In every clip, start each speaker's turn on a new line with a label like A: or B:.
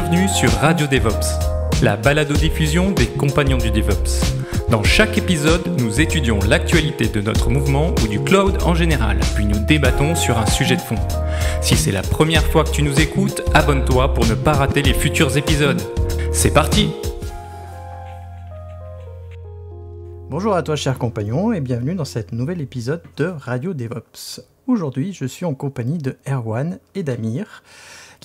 A: bienvenue sur Radio DevOps, la balado-diffusion des compagnons du DevOps. Dans chaque épisode, nous étudions l'actualité de notre mouvement ou du cloud en général, puis nous débattons sur un sujet de fond. Si c'est la première fois que tu nous écoutes, abonne-toi pour ne pas rater les futurs épisodes. C'est parti
B: Bonjour à toi chers compagnons et bienvenue dans cet nouvel épisode de Radio DevOps. Aujourd'hui, je suis en compagnie de Erwan et d'Amir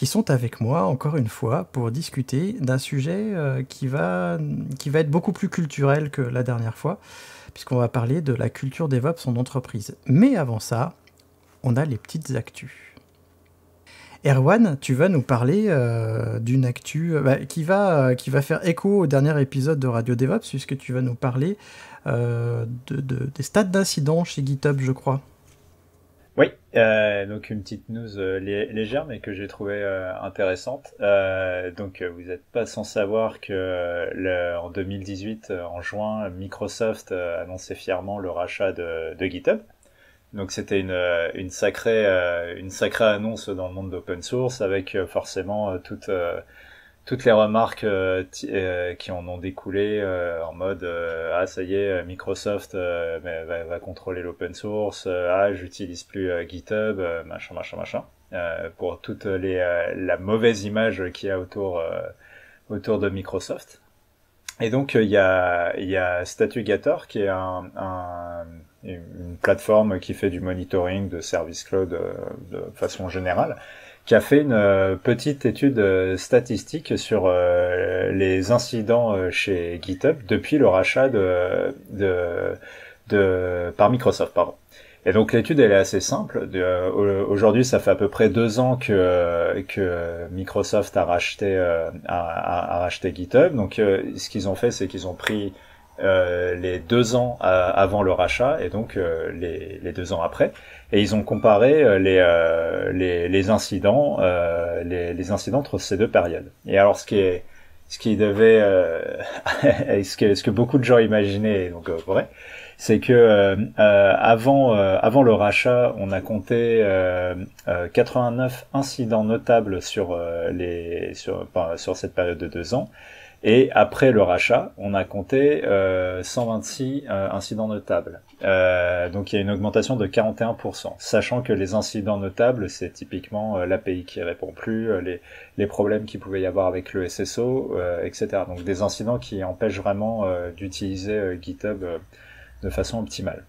B: qui sont avec moi encore une fois pour discuter d'un sujet euh, qui, va, qui va être beaucoup plus culturel que la dernière fois, puisqu'on va parler de la culture DevOps en entreprise. Mais avant ça, on a les petites actus. Erwan, tu vas nous parler euh, d'une actu euh, bah, qui, va, qui va faire écho au dernier épisode de Radio DevOps, puisque tu vas nous parler de, des stades d'incident chez GitHub, je crois.
A: Oui, euh, donc une petite news euh, légère mais que j'ai trouvée euh, intéressante. Euh, donc euh, vous n'êtes pas sans savoir que le, en 2018, en juin, Microsoft annonçait fièrement le rachat de, GitHub. Donc c'était une, sacrée, une sacrée annonce dans le monde d'open source avec forcément toute toutes les remarques euh, euh, qui en ont découlé euh, en mode ah ça y est Microsoft bah, va, contrôler l'open source ah j'utilise plus GitHub machin machin machin pour toute la mauvaise image qu'il y a autour autour de Microsoft et donc il y a il y Statugator qui est une plateforme qui fait du monitoring de service cloud de façon générale qui a fait une euh, petite étude euh, statistique sur euh, les incidents chez GitHub depuis le rachat de, de, par Microsoft. Pardon. Et donc l'étude elle est assez simple. Aujourd'hui, ça fait à peu près deux ans que Microsoft a racheté a, racheté GitHub. Donc ce qu'ils ont fait, c'est qu'ils ont pris euh, les deux ans avant le rachat et donc euh, les, les, deux ans après. Et ils ont comparé euh, les, les, les, incidents, les, les, incidents entre ces deux périodes. Et alors ce qui est ce qui devait, ce, que, ce que beaucoup de gens imaginaient, donc vrai, c'est que avant avant le rachat, on a compté 89 incidents notables sur les sur sur cette période de deux ans et après le rachat, on a compté 126 euh, euh, incidents notables. Euh, donc il y a une augmentation de 41%, sachant que les incidents notables, c'est typiquement l'API qui répond plus, les, les, problèmes qu'il pouvait y avoir avec le SSO, etc. Donc des incidents qui empêchent vraiment d'utiliser GitHub de façon optimale.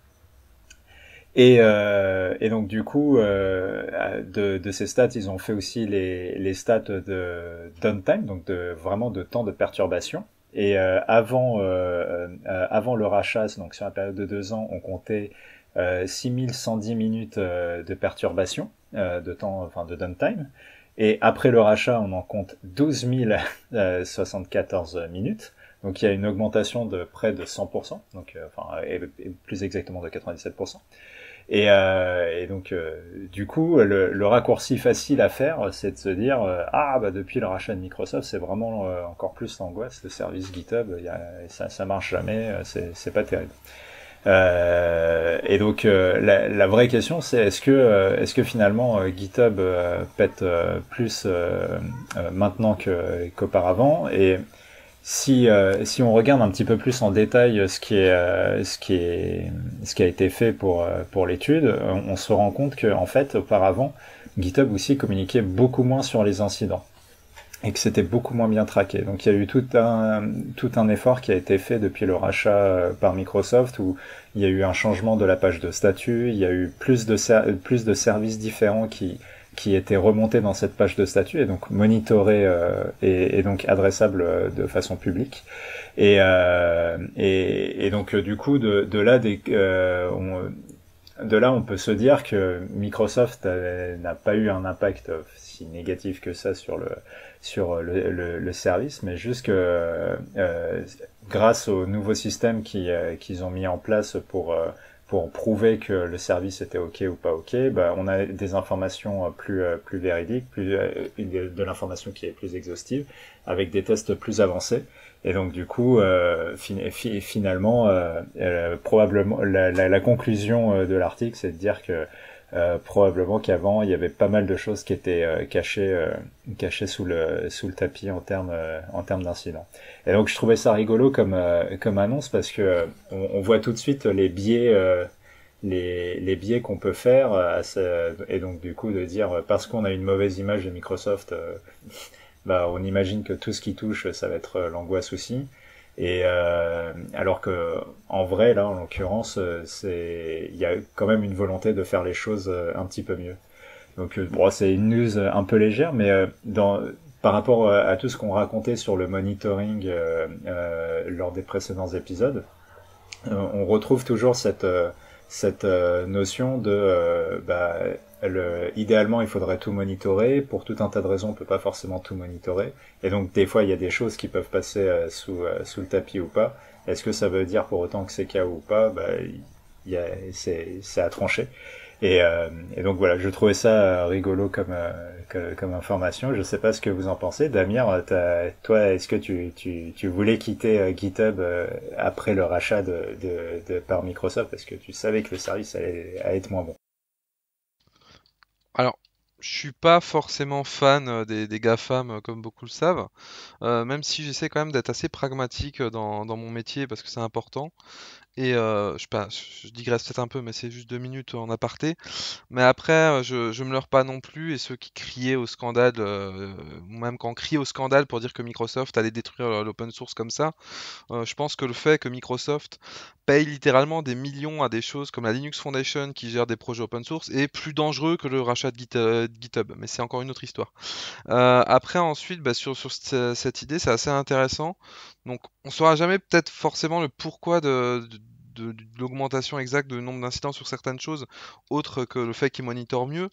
A: Et, euh, et, donc du coup, euh, de, de, ces stats, ils ont fait aussi les, les stats de downtime, donc de, vraiment de temps de perturbation. Et euh, avant, euh, euh, avant le rachat, donc sur la période de deux ans, on comptait 6110 euh, minutes de perturbation, de temps, enfin de downtime. Et après le rachat, on en compte 12 074 minutes. Donc il y a une augmentation de près de 100%, donc, enfin, et plus exactement de 97%. Et, euh, et donc, euh, du coup, le, le, raccourci facile à faire, c'est de se dire euh, ah bah depuis le rachat de Microsoft, c'est vraiment euh, encore plus l'angoisse. Le service GitHub, y ça, ça marche jamais, c'est pas terrible. Euh, et donc la, la, vraie question c'est est-ce que est-ce que finalement GitHub pète plus maintenant qu'auparavant et si, euh, si on regarde un petit peu plus en détail euh, ce qui, est, euh, ce qui, est, ce qui a été fait pour, pour l'étude, on, se rend compte qu'en fait, auparavant, GitHub aussi communiquait beaucoup moins sur les incidents et que c'était beaucoup moins bien traqué. Donc il y a eu tout un, tout un effort qui a été fait depuis le rachat par Microsoft où il y a eu un changement de la page de statut, il y a eu plus de, plus de services différents qui, qui était remonté dans cette page de statut et donc monitoré euh, et, et, donc adressable euh, de façon publique. Et, euh, et, et, donc euh, du coup de, de là des, on, de là on peut se dire que Microsoft n'a pas eu un impact si négatif que ça sur le sur le, le, service, mais juste que grâce au nouveau système qu'ils ont mis en place pour pour prouver que le service était ok ou pas ok, bah, on a des informations euh, plus euh, plus véridiques, plus euh, de, l'information qui est plus exhaustive, avec des tests plus avancés. Et donc du coup, finalement, probablement la, la, conclusion de l'article, c'est de dire que euh, probablement qu'avant il y avait pas mal de choses qui étaient euh, cachées euh, cachées sous le sous le tapis en termes en termes d'incidents. Et donc je trouvais ça rigolo comme comme annonce parce que on, voit tout de suite les biais les, les biais qu'on peut faire à et donc du coup de dire parce qu'on a une mauvaise image de Microsoft bah on imagine que tout ce qui touche ça va être l'angoisse aussi et euh, alors que en vrai, là, en l'occurrence, euh, c'est il y a quand même une volonté de faire les choses euh, un petit peu mieux. Donc bon, c'est une news un peu légère, mais dans par rapport à tout ce qu'on racontait sur le monitoring lors des précédents épisodes, on retrouve toujours cette cette notion de bah, idéalement, il faudrait tout monitorer. Pour tout un tas de raisons, on peut pas forcément tout monitorer. Et donc, des fois, il y a des choses qui peuvent passer euh, sous, euh, sous le tapis ou pas. Est-ce que ça veut dire pour autant que c'est cas ou pas bah, c'est, à trancher. Euh, et, donc voilà, je trouvais ça rigolo comme, information. Je sais pas ce que vous en pensez. Damien, toi, est-ce que tu, voulais quitter GitHub après le rachat de, par Microsoft parce que tu savais que le service allait, allait être
C: moins bon alors, je suis pas forcément fan euh, des, GAFAM euh, comme beaucoup le savent, euh, même si j'essaie quand même d'être assez pragmatique dans mon métier parce que c'est important. Et euh, je, pas, je digresse peut-être un peu, mais c'est juste deux minutes en aparté. Mais après, euh, je, je me leurre pas non plus. Et ceux qui criaient au scandale, euh, ou même quand criaient au scandale pour dire que Microsoft allait détruire l'open source comme ça, je pense que le fait que Microsoft paye littéralement des millions à des choses comme la Linux Foundation qui gère des projets open source est plus dangereux que le rachat de, GitHub. Mais c'est encore une autre histoire. après, ensuite, bah, sur, cette idée, c'est assez intéressant donc on saura jamais peut-être forcément le pourquoi de, de, de, l'augmentation exacte du nombre d'incidents sur certaines choses, autre que le fait qu'ils monitorent mieux.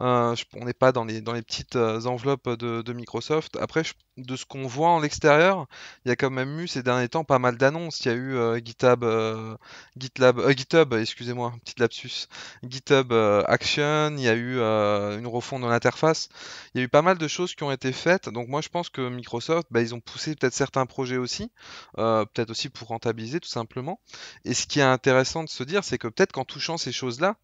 C: Euh, on n'est pas dans les, dans les petites euh, enveloppes de, Microsoft. Après, de ce qu'on voit en l'extérieur, il y a quand même eu ces derniers temps pas mal d'annonces. Il y a eu euh, GitHub, GitHub, excusez-moi, petite lapsus, GitHub Action, il y a eu une refonte de l'interface. Il y a eu pas mal de choses qui ont été faites. Donc moi, je pense que Microsoft, bah, ils ont poussé peut-être certains projets aussi, peut-être aussi pour rentabiliser tout simplement. Et ce qui est intéressant de se dire, c'est que peut-être qu'en touchant ces choses-là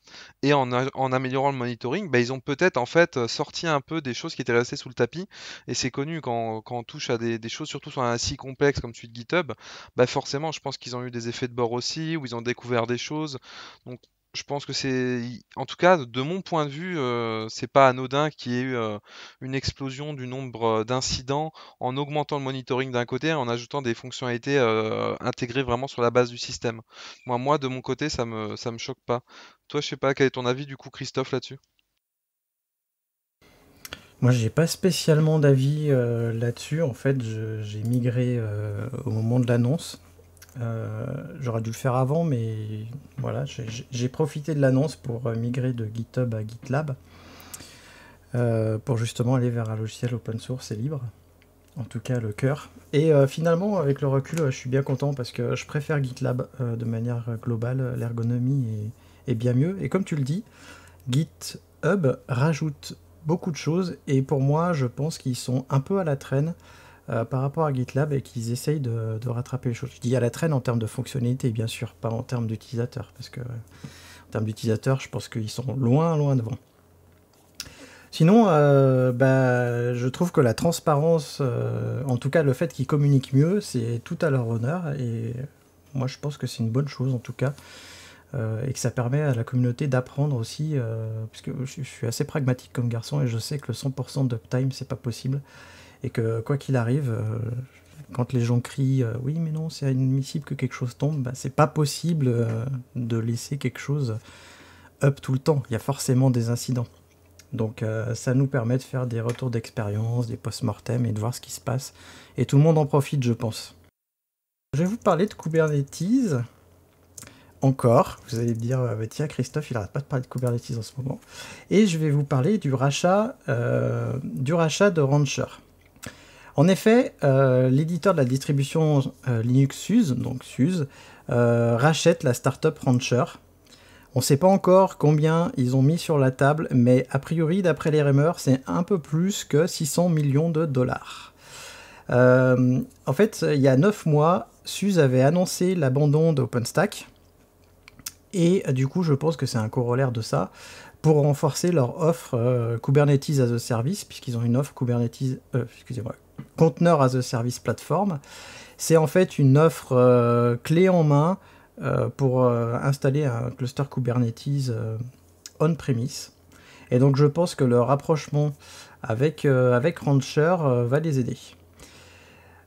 C: et en, améliorant le monitoring, bah, ils ont peut-être en fait euh, sorti un peu des choses qui étaient restées sous le tapis. Et c'est connu quand, on touche à des, choses, surtout sur un si complexe comme celui de GitHub, bah, forcément, je pense qu'ils ont eu des effets de bord aussi, ou ils ont découvert des choses. Donc je pense que c'est, en tout cas, de mon point de vue, euh, c'est pas anodin qu'il y ait eu euh, une explosion du nombre euh, d'incidents en augmentant le monitoring d'un côté et en ajoutant des fonctionnalités intégrées vraiment sur la base du système. Moi, moi, de mon côté, ça me, ça me choque pas. Toi, je sais pas, quel est ton avis du coup, Christophe, là-dessus
B: moi, j'ai pas spécialement d'avis là-dessus. En fait, j'ai migré au moment de l'annonce. Euh, j'aurais dû le faire avant, mais voilà, j'ai profité de l'annonce pour euh, migrer de GitHub à GitLab. Euh, pour justement aller vers un logiciel open source et libre. En tout cas, le cœur. Et finalement, avec le recul, je suis bien content parce que je préfère GitLab de manière globale. L'ergonomie est, bien mieux. Et comme tu le dis, GitHub rajoute beaucoup de choses. Et pour moi, je pense qu'ils sont un peu à la traîne euh, par rapport à GitLab et qu'ils essayent de, rattraper les choses. Je dis à la traîne en termes de fonctionnalité, bien sûr, pas en termes d'utilisateurs, parce que euh, en termes d'utilisateurs, je pense qu'ils sont loin, loin devant. Sinon, euh, bah, je trouve que la transparence, en tout cas le fait qu'ils communiquent mieux, c'est tout à leur honneur. Et moi, je pense que c'est une bonne chose, en tout cas. et que ça permet à la communauté d'apprendre aussi, puisque je, je, suis assez pragmatique comme garçon et je sais que le 100% d'uptime, c'est pas possible et que quoi qu'il arrive, euh, quand les gens crient euh, oui mais non c'est inadmissible que quelque chose tombe, bah, c'est pas possible euh, de laisser quelque chose up tout le temps, il y a forcément des incidents. Donc ça nous permet de faire des retours d'expérience, des post-mortem et de voir ce qui se passe. Et tout le monde en profite je pense. Je vais vous parler de Kubernetes. Encore, vous allez me dire, tiens Christophe, il n'arrête pas de parler de Kubernetes en ce moment. Et je vais vous parler du rachat, du rachat de Rancher. En effet, euh, l'éditeur de la distribution euh, Linux SUSE, donc SUSE, euh, rachète la startup Rancher. On ne sait pas encore combien ils ont mis sur la table, mais a priori, d'après les rumeurs, c'est un peu plus que 600 millions de dollars. en fait, il y a 9 mois, SUSE avait annoncé l'abandon d'OpenStack. Et du coup, je pense que c'est un corollaire de ça pour renforcer leur offre Kubernetes as a service, puisqu'ils ont une offre Kubernetes, excusez-moi, conteneur as a Service Platform. C'est en fait une offre euh, clé en main euh, pour euh, installer un cluster Kubernetes on-premise. Et donc je pense que le rapprochement avec, avec Rancher va les aider.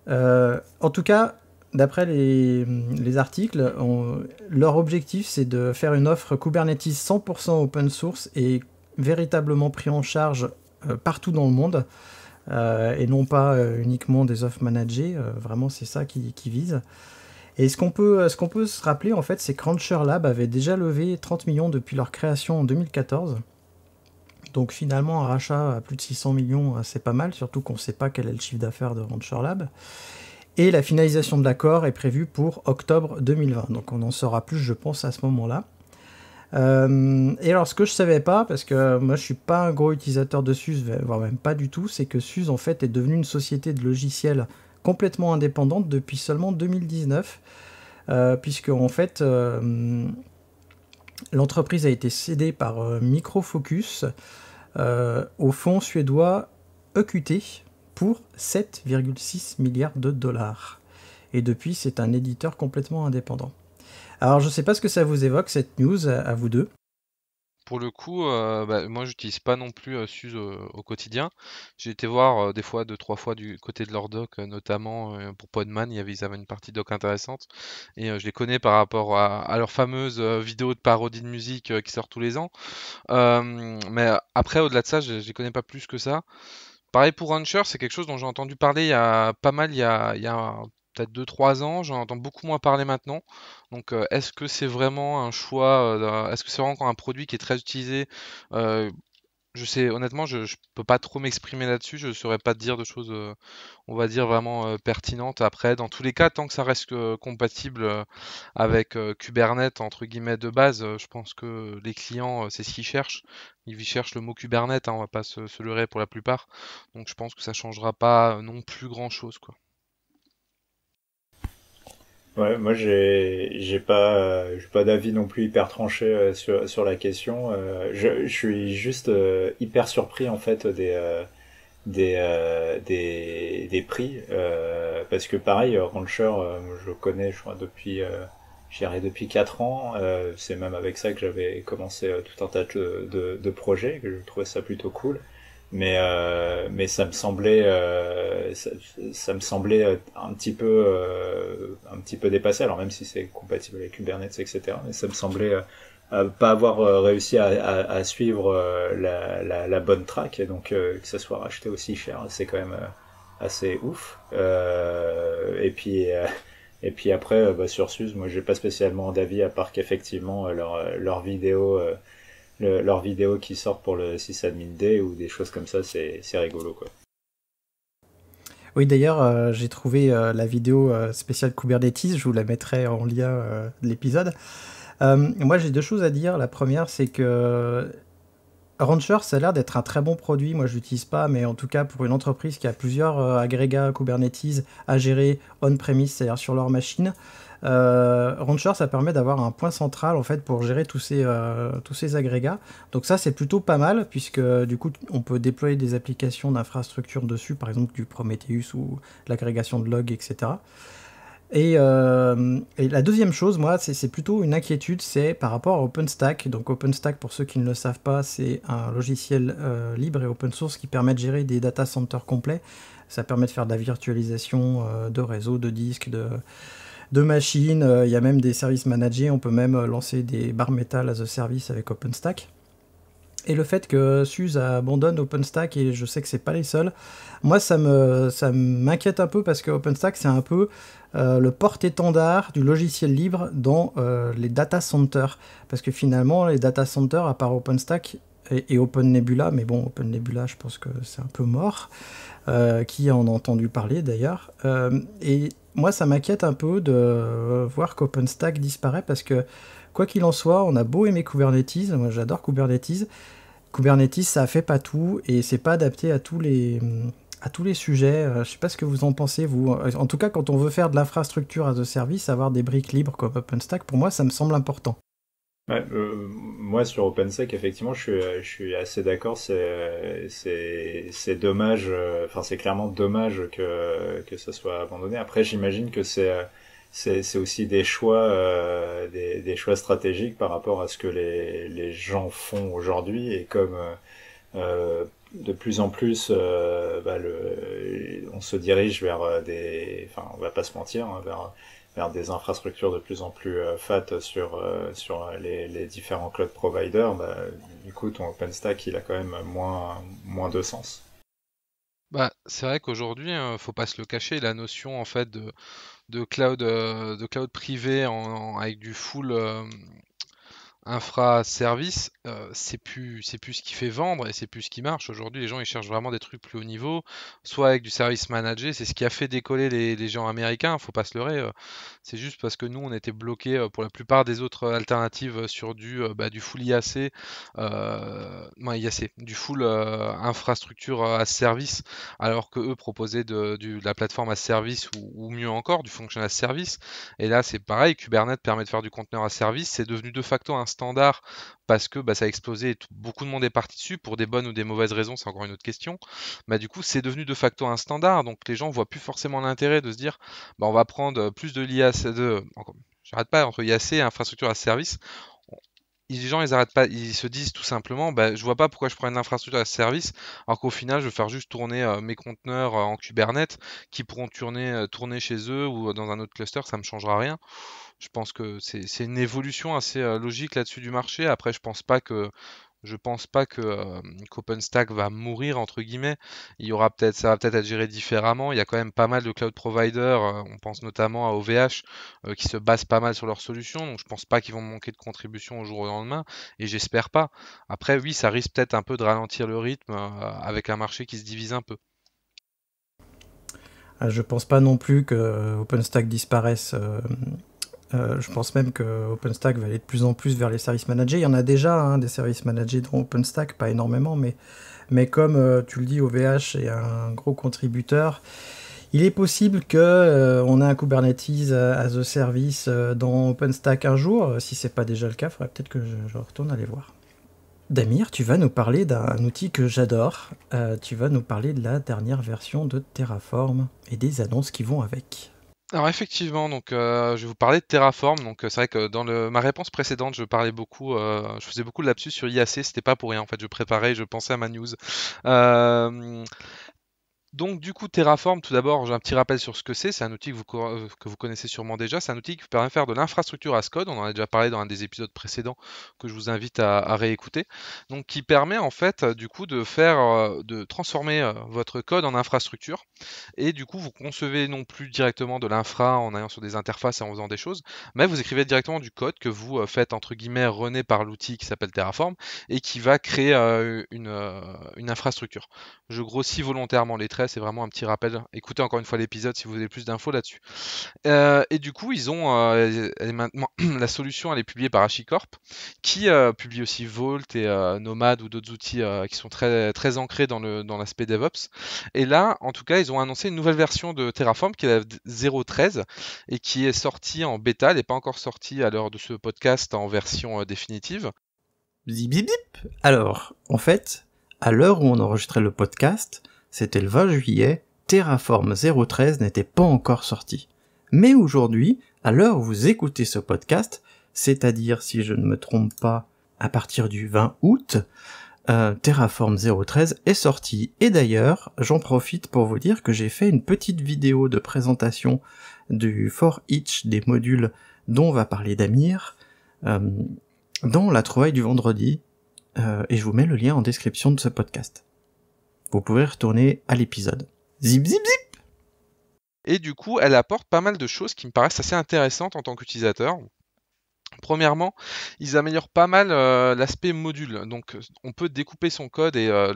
B: en tout cas, d'après les, articles, leur objectif c'est de faire une offre Kubernetes 100% open source et véritablement pris en charge partout dans le monde. Euh, et non pas euh, uniquement des offres managées. Euh, vraiment, c'est ça qui, vise. Et ce qu'on peut, ce qu'on peut se rappeler, en fait, c'est que Rancher Lab avait déjà levé 30 millions depuis leur création en 2014. Donc finalement, un rachat à plus de 600 millions, c'est pas mal, surtout qu'on ne sait pas quel est le chiffre d'affaires de Rancher Lab. Et la finalisation de l'accord est prévue pour octobre 2020. Donc on en saura plus, je pense, à ce moment-là. Euh, et alors, ce que je savais pas, parce que euh, moi je suis pas un gros utilisateur de Suze, voire même pas du tout, c'est que SUS en fait est devenue une société de logiciels complètement indépendante depuis seulement 2019, euh, puisque en fait l'entreprise a été cédée par Microfocus au fonds suédois EQT pour 7,6 milliards de dollars. Et depuis, c'est un éditeur complètement indépendant. Alors je sais pas ce que ça vous évoque cette news à, vous deux.
C: Pour le coup, euh, bah, moi j'utilise pas non plus euh, Suze SUSE euh, au, quotidien. J'ai été voir euh, des fois, deux, trois fois du côté de leur doc, notamment pour Podman, il y avait, ils avaient une partie doc intéressante. Et je les connais par rapport à, leur fameuse vidéo de parodie de musique qui sort tous les ans. mais après, au-delà de ça, je, ne les connais pas plus que ça. Pareil pour Rancher, c'est quelque chose dont j'ai entendu parler il y a pas mal, il y a, il y a peut-être 2-3 ans, j'en entends beaucoup moins parler maintenant. Donc euh, est-ce que c'est vraiment un choix, euh, est-ce que c'est vraiment encore un produit qui est très utilisé euh, Je sais, honnêtement, je ne peux pas trop m'exprimer là-dessus, je ne saurais pas dire de choses, on va dire, vraiment pertinentes après. Dans tous les cas, tant que ça reste compatible avec Kubernetes, entre guillemets, de base, je pense que les clients, c'est ce qu'ils cherchent. Ils cherchent le mot Kubernetes, hein, on va pas se, se leurrer pour la plupart. Donc je pense que ça changera pas non plus grand-chose, quoi.
A: Ouais, moi j'ai j'ai pas euh, j'ai pas d'avis non plus hyper tranché euh, sur sur la question. Euh, je, je suis juste hyper surpris en fait des des, des des prix parce que pareil Rancher je connais je crois depuis j'irai depuis quatre ans, c'est même avec ça que j'avais commencé tout un tas de, de, de projets que je trouvais ça plutôt cool mais euh, mais ça me semblait euh, ça, me semblait euh, un petit peu euh, un petit peu dépassé alors même si c'est compatible avec Kubernetes etc mais ça me semblait euh, pas avoir réussi à, à, à suivre la, la, la, bonne track et donc que ça soit racheté aussi cher c'est quand même assez ouf et puis et puis après bah, sur Suze moi j'ai pas spécialement d'avis à part qu'effectivement leur leur vidéo leur vidéo qui sort pour le sysadmin day ou des choses comme ça, c'est rigolo quoi.
B: Oui, d'ailleurs, euh, j'ai trouvé euh, la vidéo euh, spéciale Kubernetes, je vous la mettrai en lien de l'épisode. moi, j'ai deux choses à dire. La première, c'est que Rancher, ça a l'air d'être un très bon produit. Moi, je l'utilise pas, mais en tout cas, pour une entreprise qui a plusieurs agrégats Kubernetes à gérer on-premise, c'est-à-dire sur leur machine, euh, Rancher, ça permet d'avoir un point central en fait pour gérer tous ces, euh, tous ces agrégats. Donc ça, c'est plutôt pas mal puisque du coup, on peut déployer des applications d'infrastructure dessus, par exemple du Prometheus ou l'agrégation de logs, etc. Euh, et, la deuxième chose, moi, c'est plutôt une inquiétude, c'est par rapport à OpenStack. Donc OpenStack, pour ceux qui ne le savent pas, c'est un logiciel libre et open source qui permet de gérer des data centers complets. Ça permet de faire de la virtualisation de réseaux, de disques, de, de machines. Euh, il y a même des services managés. On peut même euh, lancer des barres metal as a service avec OpenStack. Et le fait que SUSE abandonne OpenStack, et je sais que c'est pas les seuls, moi ça me ça m'inquiète un peu parce que OpenStack c'est un peu euh, le porte-étendard du logiciel libre dans les data centers. Parce que finalement, les data centers, à part OpenStack et, et OpenNebula, mais bon, OpenNebula, je pense que c'est un peu mort, euh, qui en a entendu parler d'ailleurs. Euh, et moi, ça m'inquiète un peu de voir qu'OpenStack disparaît parce que, quoi qu'il en soit, on a beau aimer Kubernetes, moi j'adore Kubernetes. Kubernetes, ça fait pas tout et c'est pas adapté à tous les à tous les sujets. Euh, je sais pas ce que vous en pensez vous. En tout cas, quand on veut faire de l'infrastructure as a service, avoir des briques libres comme OpenStack, pour moi, ça me semble important.
A: Ouais, euh, moi sur OpenSec, effectivement, je suis, euh, je suis assez d'accord. C'est, euh, c'est, dommage. Enfin, c'est clairement dommage que que ça soit abandonné. Après, j'imagine que c'est aussi des choix des, choix stratégiques par rapport à ce que les gens font aujourd'hui et comme de plus en plus, bah, on se dirige vers des, enfin, on va pas se mentir, hein, vers vers des infrastructures de plus en plus euh, fat sur euh, sur les, différents cloud providers, bah, du coup ton OpenStack il a quand même moins moins de sens.
C: Bah, c'est vrai qu'aujourd'hui, hein, faut pas se le cacher, la notion en fait de, cloud, euh, de cloud privé avec du full, infra-service, euh, c'est plus c'est plus ce qui fait vendre et c'est plus ce qui marche. Aujourd'hui, les gens ils cherchent vraiment des trucs plus haut niveau, soit avec du service manager, c'est ce qui a fait décoller les, les gens américains. Faut pas se leurrer, euh. c'est juste parce que nous on était bloqué euh, pour la plupart des autres alternatives sur du bah, du full IAC, du full infrastructure à service, alors que eux proposaient de, la plateforme à service ou, mieux encore du function à service. Et là c'est pareil, Kubernetes permet de faire du conteneur à service, c'est devenu de facto un standard parce que bah, ça a explosé beaucoup de monde est parti dessus pour des bonnes ou des mauvaises raisons, c'est encore une autre question. Bah, du coup, c'est devenu de facto un standard, donc les gens voient plus forcément l'intérêt de se dire bah, on va prendre euh, plus de l'IA, de, j'arrête pas, entre IAC et infrastructure à service, les gens, ils arrêtent pas, ils se disent tout simplement, bah, je vois pas pourquoi je prends une infrastructure à service, alors qu'au final, je vais faire juste tourner euh, mes conteneurs euh, en Kubernetes, qui pourront tourner, euh, tourner chez eux ou dans un autre cluster, ça me changera rien. Je pense que c'est une évolution assez logique là-dessus du marché. Après, je pense pas que je pense pas que OpenStack va mourir entre guillemets. Il y aura peut-être, ça va peut-être être géré différemment. Il y a quand même pas mal de cloud providers. Euh, on pense notamment à OVH euh, qui se basent pas mal sur leurs solutions. Donc je pense pas qu'ils vont manquer de contribution au jour au lendemain. Et j'espère pas. Après, oui, ça risque peut-être un peu de ralentir le rythme euh, avec un marché qui se divise un peu.
B: Ah, je pense pas non plus que OpenStack disparaisse euh, je pense même que OpenStack va aller de plus en plus vers les services managés. Il y en a déjà hein, des services managés dans OpenStack, pas énormément, mais, comme euh, tu le dis, OVH est un gros contributeur. Il est possible qu'on euh, ait un Kubernetes as a service dans OpenStack un jour. Si ce n'est pas déjà le cas, il faudrait peut-être que je, retourne aller voir. Damir, tu vas nous parler d'un outil que j'adore. tu vas nous parler de la dernière version de Terraform et des annonces qui vont avec.
C: Alors effectivement, donc euh, je vais vous parler de Terraform. Donc euh, c'est vrai que dans le, ma réponse précédente, je parlais beaucoup, euh, je faisais beaucoup de lapsus sur IAC. C'était pas pour rien en fait. Je préparais, je pensais à ma news. Donc du coup, Terraform, tout d'abord, j'ai un petit rappel sur ce que c'est. C'est un outil que vous, euh, connaissez sûrement déjà. C'est un outil qui permet de faire de l'infrastructure à ce code. On en a déjà parlé dans un des épisodes précédents que je vous invite à, réécouter. Donc qui permet en fait euh, du coup de faire, euh, de transformer votre code en infrastructure. Et du coup, vous concevez non plus directement de l'infra en allant sur des interfaces et en faisant des choses, mais vous écrivez directement du code que vous faites entre guillemets rené par l'outil qui s'appelle Terraform et qui va créer une infrastructure. Je grossis volontairement les traits c'est vraiment un petit rappel. Écoutez encore une fois l'épisode si vous voulez plus d'infos là-dessus. Euh, et du coup, ils ont euh, maintenant la solution, elle est publiée par HashiCorp, qui euh, publie aussi Vault et Nomad ou d'autres outils qui sont très, très ancrés dans, dans l'aspect DevOps. Et là, en tout cas, ils ont annoncé une nouvelle version de Terraform qui est la 0.13 et qui est sortie en bêta. Elle n'est pas encore sortie à l'heure de ce podcast en version définitive. bip, bip.
B: Alors, en fait, à l'heure où on enregistrait le podcast, c'était le 20 juillet, Terraform 013 n'était pas encore sorti. Mais aujourd'hui, à l'heure où vous écoutez ce podcast, c'est-à-dire si je ne me trompe pas, à partir du 20 août, euh, Terraform 013 est sorti. Et d'ailleurs, j'en profite pour vous dire que j'ai fait une petite vidéo de présentation du for each des modules dont va parler Damir euh, dans la trouvaille du vendredi. Euh, et je vous mets le lien en description de ce podcast. Vous pouvez retourner à l'épisode. Zip,
C: zip, zip Et du coup, elle apporte pas mal de choses qui me paraissent assez intéressantes en tant qu'utilisateur. Premièrement, ils améliorent pas mal euh, l'aspect module. Donc, on peut découper son code et euh,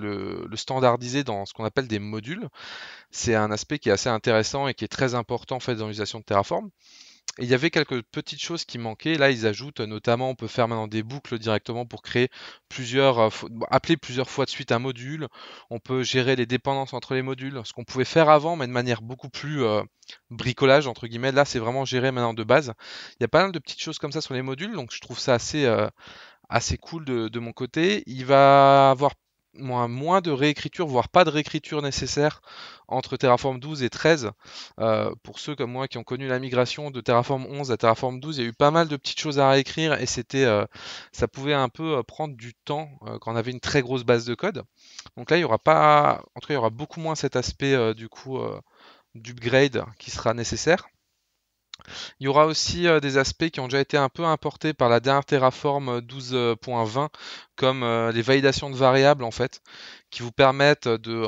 C: le, standardiser dans ce qu'on appelle des modules. C'est un aspect qui est assez intéressant et qui est très important en fait dans l'utilisation de Terraform il y avait quelques petites choses qui manquaient. Là, ils ajoutent euh, notamment, on peut faire maintenant des boucles directement pour créer plusieurs, euh, appeler plusieurs fois de suite un module. On peut gérer les dépendances entre les modules, ce qu'on pouvait faire avant, mais de manière beaucoup plus euh, bricolage entre guillemets. Là, c'est vraiment géré maintenant de base. Il y a pas mal de petites choses comme ça sur les modules, donc je trouve ça assez assez cool de, de, mon côté. Il va avoir moins, de réécriture, voire pas de réécriture nécessaire entre Terraform 12 et 13. Euh, pour ceux comme moi qui ont connu la migration de Terraform 11 à Terraform 12, il y a eu pas mal de petites choses à réécrire et c'était, euh, ça pouvait un peu euh, prendre du temps quand on avait une très grosse base de code. Donc là, il y aura pas, en tout cas, il y aura beaucoup moins cet aspect du coup d'upgrade qui sera nécessaire. Il y aura aussi euh, des aspects qui ont déjà été un peu importés par la dernière Terraform 12.20, euh, comme euh, les validations de variables en fait, qui vous permettent de,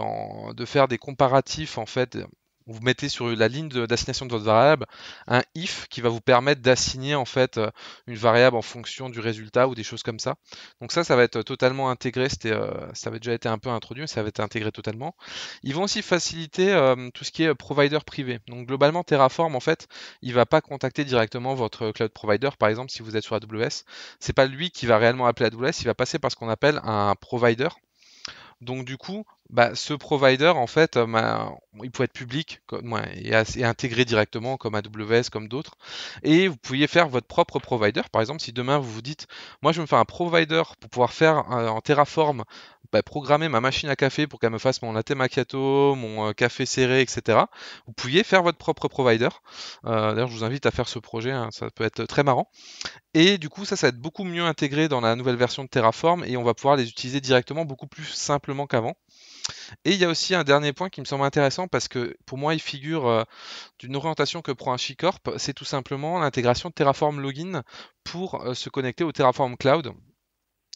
C: de faire des comparatifs en fait vous mettez sur la ligne d'assignation de, de, votre variable un if qui va vous permettre d'assigner en fait euh, une variable en fonction du résultat ou des choses comme ça. Donc ça, ça va être totalement intégré. Euh, ça avait déjà été un peu introduit, mais ça va être intégré totalement. Ils vont aussi faciliter euh, tout ce qui est provider privé. Donc globalement, Terraform en fait, il va pas contacter directement votre cloud provider. Par exemple, si vous êtes sur AWS, c'est pas lui qui va réellement appeler AWS. Il va passer par ce qu'on appelle un provider donc du coup, bah, ce provider, en fait, euh, il peut être public et, intégré directement comme AWS, comme d'autres. Et vous pouviez faire votre propre provider. Par exemple, si demain vous vous dites, moi je vais me faire un provider pour pouvoir faire euh, en Terraform bah, programmer ma machine à café pour qu'elle me fasse mon latte macchiato, mon euh, café serré, etc. Vous pouviez faire votre propre provider. Euh, d'ailleurs, je vous invite à faire ce projet, hein, ça peut être très marrant. Et du coup, ça, ça va être beaucoup mieux intégré dans la nouvelle version de Terraform et on va pouvoir les utiliser directement beaucoup plus simplement qu'avant. Et il y a aussi un dernier point qui me semble intéressant parce que pour moi il figure euh, d'une orientation que prend un Chicorp, c'est tout simplement l'intégration de Terraform Login pour se connecter au Terraform Cloud.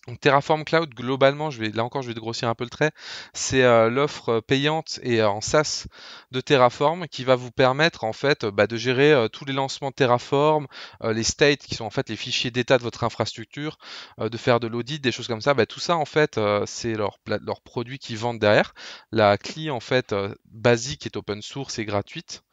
C: Donc Terraform Cloud, globalement, je vais, là encore, je vais grossir un peu le trait, c'est euh, l'offre euh, payante et euh, en SaaS de Terraform qui va vous permettre en fait bah, de gérer tous les lancements Terraform, les states qui sont en fait les fichiers d'état de votre infrastructure, de faire de l'audit, des choses comme ça. Bah, tout ça en fait, c'est leur, produit qu'ils vendent derrière. La clé en fait basique est open source et gratuite.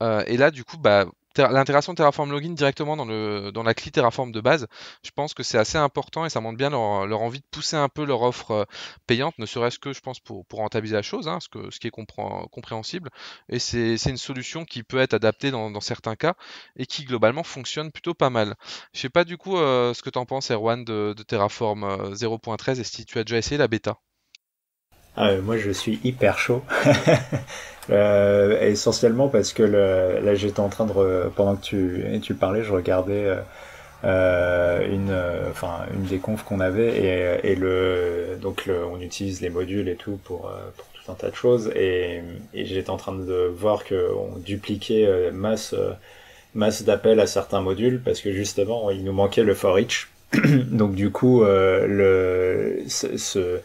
C: et là, du coup, bah, l'intégration Terraform Login directement dans, le, dans la clé Terraform de base, je pense que c'est assez important et ça montre bien leur, envie de pousser un peu leur offre euh, payante, ne serait-ce que, je pense, pour, pour rentabiliser la chose, hein, ce, que, ce qui est compréhensible. Et c'est une solution qui peut être adaptée dans, certains cas et qui, globalement, fonctionne plutôt pas mal. Je sais pas du coup euh, ce que tu en penses, Erwan, de, Terraform 0.13 euh, et si tu as déjà essayé la bêta.
A: Ah, moi, je suis hyper chaud. Euh, essentiellement parce que là j'étais en train de pendant que tu tu parlais, je regardais euh, euh, une enfin une des confs qu'on avait et, le donc on utilise les modules et tout pour, pour tout un tas de choses et, j'étais en train de voir que on dupliquait masse masse d'appels à certains modules parce que justement il nous manquait le for each donc du coup le ce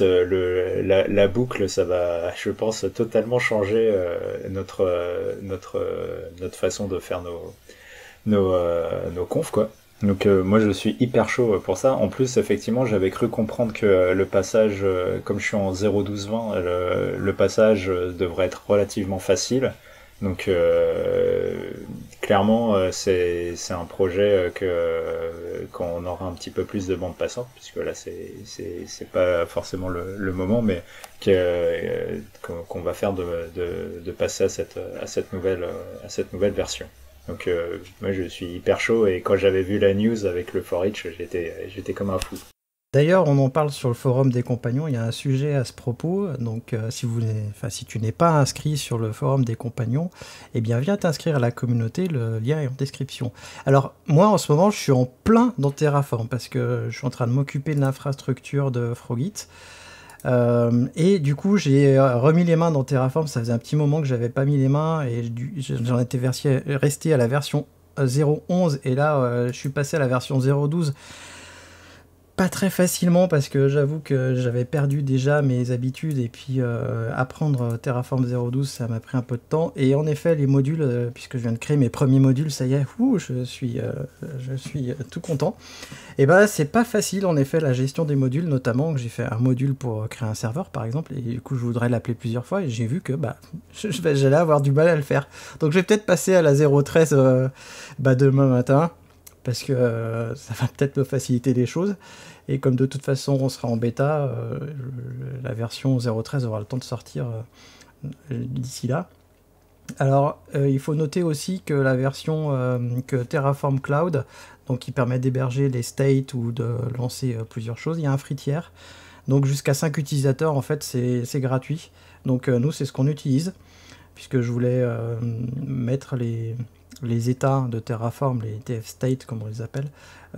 A: la, boucle, ça va, je pense, totalement changer euh, notre, euh, notre, euh, notre façon de faire nos, nos, nos confs, quoi. Donc moi je suis hyper chaud pour ça. En plus effectivement j'avais cru comprendre que le passage, comme je suis en 0 le, passage devrait être relativement facile. Donc euh, clairement, euh, c'est un projet euh, que quand on aura un petit peu plus de bande passante, puisque là c'est pas forcément le, le moment, mais euh, qu'on va faire de, de, de, passer à cette, à cette nouvelle à cette nouvelle version. Donc moi je suis hyper chaud et quand j'avais vu la news avec le forage, j'étais j'étais comme un fou.
B: D'ailleurs, on en parle sur le forum des compagnons, il y a un sujet à ce propos. Donc, euh, si, vous, tu n'es pas inscrit sur le forum des compagnons, eh bien, viens t'inscrire à la communauté, le lien est en description. Alors, moi, en ce moment, je suis en plein dans Terraform parce que je suis en train de m'occuper de l'infrastructure de Frogit. Euh, et du coup, j'ai euh, remis les mains dans Terraform. Ça faisait un petit moment que j'avais pas mis les mains et j'en étais resté à la version 0.11 et là, je suis passé à la version 0.12 pas très facilement parce que j'avoue que j'avais perdu déjà mes habitudes et puis euh, apprendre euh, Terraform 0.12 ça m'a pris un peu de temps et en effet les modules euh, puisque je viens de créer mes premiers modules ça y est ouh, je suis je suis tout content et eh ben c'est pas facile en effet la gestion des modules notamment que j'ai fait un module pour créer un serveur par exemple et du coup je voudrais l'appeler plusieurs fois et j'ai vu que bah j'allais avoir du mal à le faire donc je vais peut-être passer à la 0.13 bah, demain matin parce que euh, ça va peut-être me faciliter les choses. Et comme de toute façon on sera en bêta, euh, la version 0.13 aura le temps de sortir euh, d'ici là. Alors il faut noter aussi que la version que Terraform Cloud, donc qui permet d'héberger les states ou de lancer plusieurs choses, il y a un free tier. Donc jusqu'à 5 utilisateurs en fait c'est gratuit. Donc nous c'est ce qu'on utilise puisque je voulais mettre les, les états de Terraform, les e TF State comme on les appelle,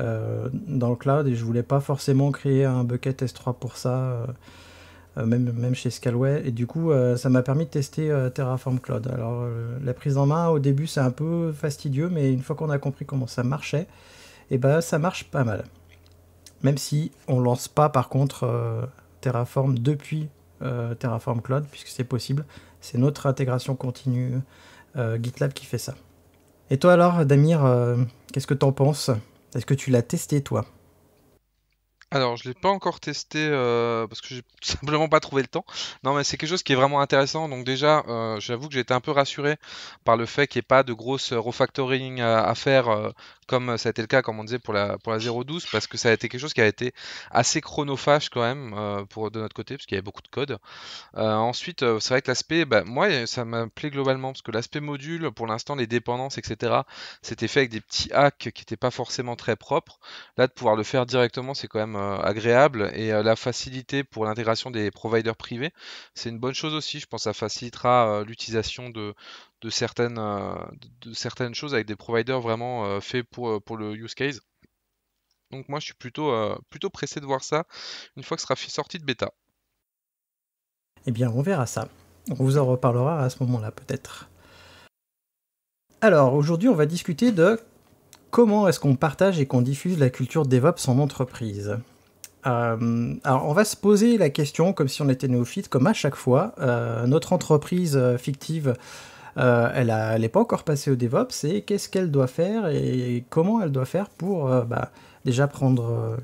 B: euh, dans le cloud et je voulais pas forcément créer un bucket S3 pour ça, euh, euh, même, même chez Scalway. Et du coup, ça m'a permis de tester Terraform Cloud. Alors, la prise en main au début, c'est un peu fastidieux, mais une fois qu'on a compris comment ça marchait, et eh ben ça marche pas mal. Même si on lance pas par contre Terraform depuis Terraform Cloud, puisque c'est possible. C'est notre intégration continue GitLab qui fait ça. Et toi alors, Damir, euh, qu'est-ce que t'en penses Est-ce que tu l'as testé toi
C: alors, je ne l'ai pas encore testé euh, parce que j'ai tout simplement pas trouvé le temps. Non, mais c'est quelque chose qui est vraiment intéressant. Donc déjà, euh, j'avoue que j'ai été un peu rassuré par le fait qu'il n'y ait pas de grosse euh, refactoring à, faire comme ça a été le cas, comme on disait, pour la, pour la 0.12 parce que ça a été quelque chose qui a été assez chronophage quand même pour, de notre côté parce qu'il y avait beaucoup de code. ensuite, c'est vrai que l'aspect, bah, moi, ça m'a plaît globalement parce que l'aspect module, pour l'instant, les dépendances, etc., c'était fait avec des petits hacks qui n'étaient pas forcément très propres. Là, de pouvoir le faire directement, c'est quand même euh, agréable et euh, la facilité pour l'intégration des providers privés, c'est une bonne chose aussi. Je pense ça facilitera euh, l'utilisation de, certaines, de, certaines, choses avec des providers vraiment faits pour, pour le use case. Donc moi je suis plutôt, plutôt pressé de voir ça une fois que ce sera sorti de bêta.
B: Eh bien on verra ça. On vous en reparlera à ce moment-là peut-être. Alors aujourd'hui on va discuter de comment est-ce qu'on partage et qu'on diffuse la culture DevOps en entreprise euh, alors, on va se poser la question comme si on était néophyte, comme à chaque fois. Euh, notre entreprise euh, fictive, elle n'est pas encore passée au DevOps, et qu'est-ce qu'elle doit faire et comment elle doit faire pour bah, déjà apprendre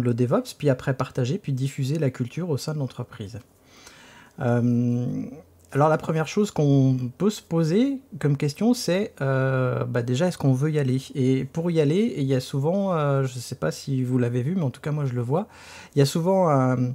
B: le DevOps, puis après partager, puis diffuser la culture au sein de l'entreprise. Alors la première chose qu'on peut se poser comme question, c'est euh, bah, déjà est-ce qu'on veut y aller Et pour y aller, il y a souvent, euh, je ne sais pas si vous l'avez vu, mais en tout cas moi je le vois, il y a souvent un,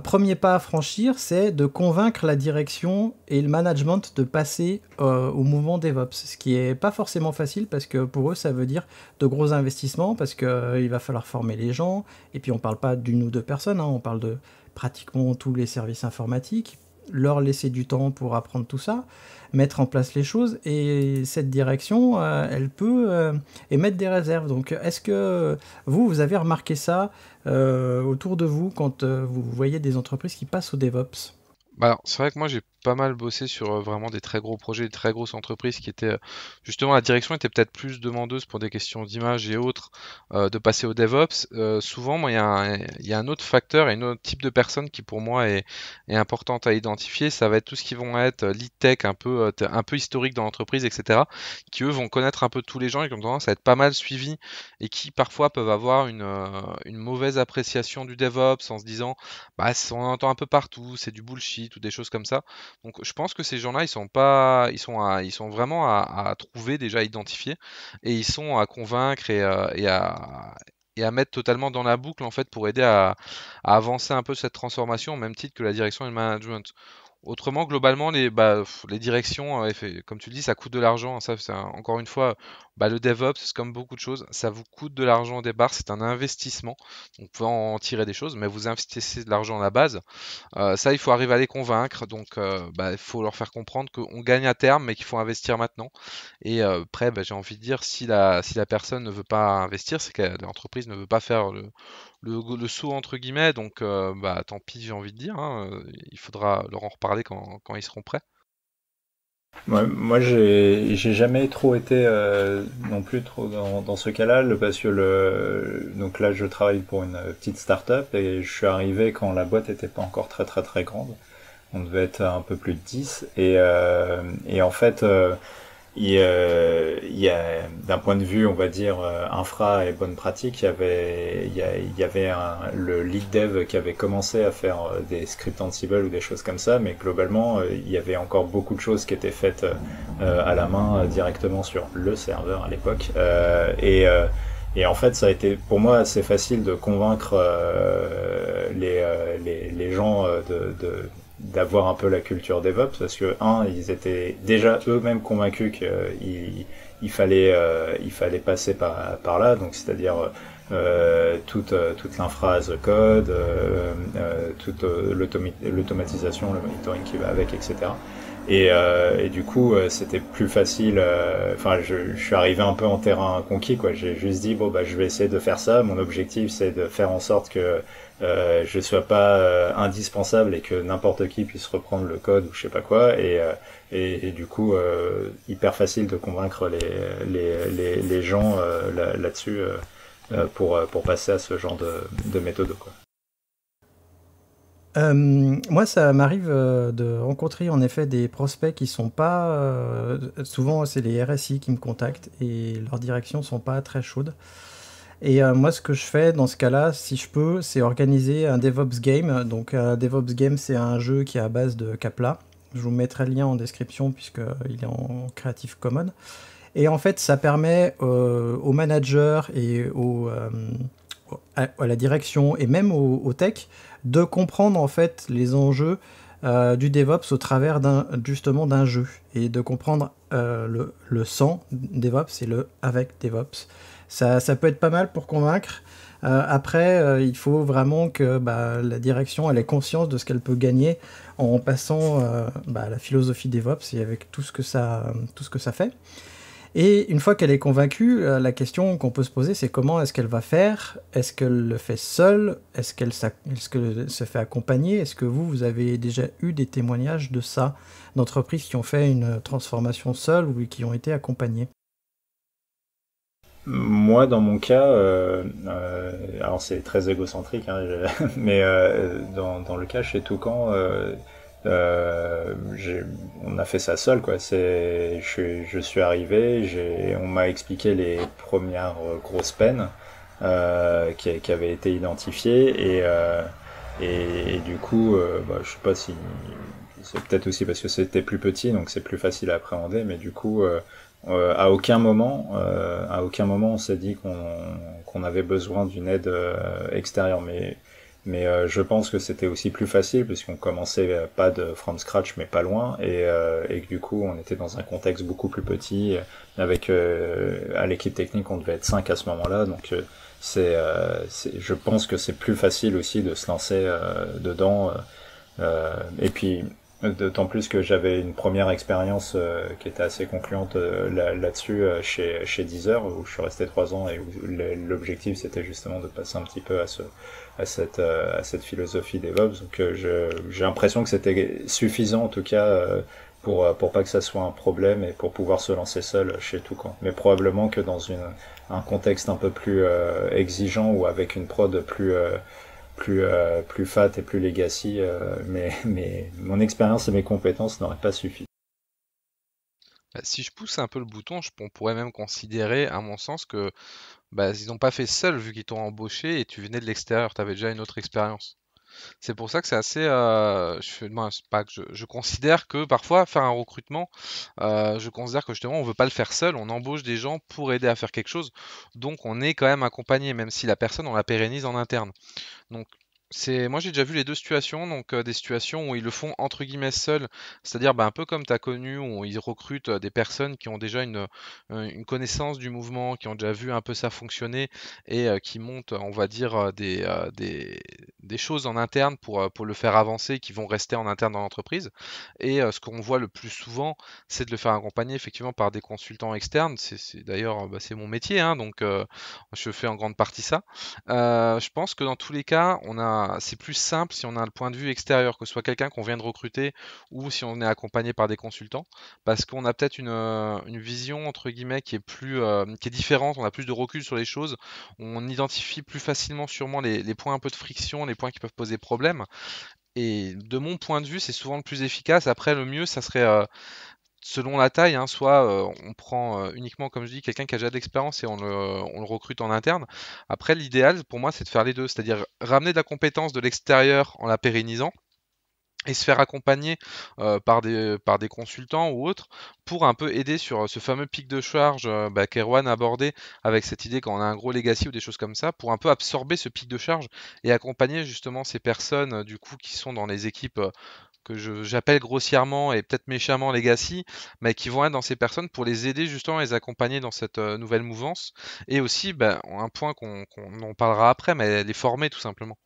B: premier pas à franchir, c'est de convaincre la direction et le management de passer euh, au mouvement DevOps, ce qui n'est pas forcément facile parce que pour eux ça veut dire de gros investissements, parce qu'il va falloir former les gens, et puis on ne parle pas d'une ou deux personnes, hein, on parle de pratiquement tous les services informatiques leur laisser du temps pour apprendre tout ça, mettre en place les choses, et cette direction, euh, elle peut euh, émettre des réserves. Donc est-ce que vous, vous avez remarqué ça euh, autour de vous quand vous voyez des entreprises qui passent au DevOps
C: bah C'est vrai que moi, j'ai pas mal bossé sur euh, vraiment des très gros projets, des très grosses entreprises qui étaient euh, justement la direction était peut-être plus demandeuse pour des questions d'image et autres euh, de passer au DevOps. souvent, moi, il y, a un autre facteur et un autre type de personne qui pour moi est, importante à identifier. Ça va être tout ce qui vont être lead tech un peu, un peu historique dans l'entreprise, etc. qui eux vont connaître un peu tous les gens et qui ont tendance à être pas mal suivis et qui parfois peuvent avoir une, une mauvaise appréciation du DevOps en se disant bah, on entend un peu partout, c'est du bullshit ou des choses comme ça. Donc je pense que ces gens-là, ils sont pas, ils sont, ils sont vraiment à, trouver déjà identifier et ils sont à convaincre euh, et, à mettre totalement dans la boucle en fait pour aider à, avancer un peu cette transformation au même titre que la direction et le management. Autrement, globalement, les, bah, les directions, euh, comme tu le dis, ça coûte de l'argent. Ça, c'est encore une fois, bah, le DevOps, c'est comme beaucoup de choses, ça vous coûte de l'argent au départ, c'est un investissement. On peut en tirer des choses, mais vous investissez de l'argent à la base. Euh, ça, il faut arriver à les convaincre, donc euh, bah, il faut leur faire comprendre qu'on gagne à terme, mais qu'il faut investir maintenant. Et euh, après, bah, j'ai envie de dire, si la, personne ne veut pas investir, c'est que l'entreprise ne veut pas faire le, saut entre guillemets, donc bah, tant pis, j'ai envie de dire, hein, il faudra leur en reparler quand ils seront prêts.
A: Moi, moi j'ai jamais trop été euh, non plus trop dans, ce cas-là, parce que le, donc là, je travaille pour une euh, petite start-up et je suis arrivé quand la boîte n'était pas encore très très très grande. On devait être un peu plus de 10 euh, et, en fait, euh, il, y a, d'un point de vue, on va dire, euh, infra et bonne pratique, il y avait, il y, avait le lead dev qui avait commencé à faire euh, des scripts Ansible ou des choses comme ça, mais globalement, il y avait encore beaucoup de choses qui étaient faites à la main directement sur le serveur à l'époque. et, et en fait, ça a été pour moi assez facile de convaincre les, les, les, gens de d'avoir un peu la culture DevOps parce que un ils étaient déjà eux-mêmes convaincus qu'il il fallait euh, il fallait passer par là donc c'est-à-dire euh, toute euh, toute code toute l'automatisation le monitoring qui va avec etc euh, et, du coup, euh, c'était plus facile. Euh, enfin, je, suis arrivé un peu en terrain conquis, J'ai juste dit bon, bah, je vais essayer de faire ça. Mon objectif, c'est de faire en sorte que euh, je sois pas indispensable et que n'importe qui puisse reprendre le code ou je sais pas quoi. Et, du coup, hyper facile de convaincre les les, les, gens là-dessus pour passer à ce genre de, de méthode, quoi.
B: Euh, moi, ça m'arrive euh, de rencontrer en effet des prospects qui sont pas. Euh, souvent, c'est les RSI qui me contactent et leurs directions sont pas très chaudes. Et moi, ce que je fais dans ce cas-là, si je peux, c'est organiser un DevOps Game. Donc, un DevOps Game, c'est un jeu qui est à base de Kapla. Je vous mettrai le lien en description puisqu'il est en Creative Commons. Et en fait, ça permet aux managers et aux à, la direction et même au, tech de comprendre en fait les enjeux euh, du DevOps au travers d'un justement d'un jeu et de comprendre euh, le, le, sans DevOps et le avec DevOps. Ça, peut être pas mal pour convaincre. Euh, après, il faut vraiment que bah, la direction elle ait conscience de ce qu'elle peut gagner en passant bah, la philosophie DevOps et avec tout ce que ça, tout ce que ça fait. Et une fois qu'elle est convaincue, euh, la question qu'on peut se poser, c'est comment est-ce qu'elle va faire Est-ce qu'elle le fait seule Est-ce qu'elle se fait accompagner Est-ce que vous, vous avez déjà eu des témoignages de ça, d'entreprises qui ont fait une transformation seule ou qui ont été accompagnées
A: moi, dans mon cas, euh, euh, alors c'est très égocentrique, hein, mais dans, dans, le cas chez Toucan, euh, on a fait ça seul, quoi. C'est, je, je, suis arrivé, on m'a expliqué les premières grosses peines euh, qui, qui, avaient été identifiées et, euh, et, du coup, euh, bah, je sais pas si c'est peut-être aussi parce que c'était plus petit, donc c'est plus facile à appréhender, mais du coup, euh, euh, à aucun moment, à aucun moment, on s'est dit qu'on, qu'on avait besoin d'une aide extérieure, mais mais euh, je pense que c'était aussi plus facile puisqu'on commençait euh, pas de from scratch mais pas loin euh, et, que du coup on était dans un contexte beaucoup plus petit avec à l'équipe technique on devait être 5 à ce moment-là donc c'est je pense que c'est plus facile aussi de se lancer dedans et puis d'autant plus que j'avais une première expérience qui était assez concluante là-dessus chez chez Deezer où je suis resté 3 ans et où l'objectif c'était justement de passer un petit peu à ce à cette, euh, à cette philosophie DevOps. Donc euh, j'ai l'impression que c'était suffisant en tout cas euh, pour, pour pas que ça soit un problème et pour pouvoir se lancer seul chez tout quand Mais probablement que dans un contexte un peu plus exigeant ou avec une prod plus, plus, plus fat et plus legacy, mais, mais mon expérience et mes compétences n'auraient pas
C: suffi. Bah, si je pousse un peu le bouton, on pourrait même considérer, à mon sens, que bah, ils n'ont pas fait seul vu qu'ils t'ont embauché et tu venais de l'extérieur, tu avais déjà une autre expérience. C'est pour ça que c'est assez. Euh, je, pas que je, considère que parfois faire un recrutement, euh, je considère que justement on ne veut pas le faire seul, on embauche des gens pour aider à faire quelque chose, donc on est quand même accompagné, même si la personne on la pérennise en interne. Donc c'est moi j'ai déjà vu les deux situations, donc euh, des situations où ils le font entre guillemets seuls, c'est-à-dire bah, un peu comme tu as connu où ils recrutent euh, des personnes qui ont déjà une, euh, une connaissance du mouvement, qui ont déjà vu un peu ça fonctionner et qui montent, on va dire, des, des, des, choses en interne pour, pour le faire avancer, qui vont rester en interne dans l'entreprise. Et ce qu'on voit le plus souvent, c'est de le faire accompagner effectivement par des consultants externes. C'est d'ailleurs bah, c'est mon métier, hein, donc je fais en grande partie ça. je pense que dans tous les cas, on a c'est plus simple si on a le point de vue extérieur, que ce soit quelqu'un qu'on vient de recruter ou si on est accompagné par des consultants, parce qu'on a peut-être une, euh, vision entre guillemets qui est plus, euh, qui est différente. On a plus de recul sur les choses, on identifie plus facilement sûrement les, points un peu de friction, les points qui peuvent poser problème. Et de mon point de vue, c'est souvent le plus efficace. Après, le mieux, ça serait, euh, selon la taille, hein, soit euh, on prend euh, uniquement, comme je dis, quelqu'un qui a déjà de l'expérience et on le, recrute en interne. Après, l'idéal pour moi, c'est de faire les deux, c'est-à-dire ramener de la compétence de l'extérieur en la pérennisant et se faire accompagner euh, par, des, consultants ou autres pour un peu aider sur ce fameux pic de charge euh, a bah, qu'Erwan abordait avec cette idée qu'on a un gros legacy ou des choses comme ça, pour un peu absorber ce pic de charge et accompagner justement ces personnes du coup qui sont dans les équipes que j'appelle grossièrement et peut-être méchamment legacy, mais qui vont être dans ces personnes pour les aider justement à les accompagner dans cette euh, nouvelle mouvance. Et aussi, bah, un point qu'on parlera après, mais les former tout simplement.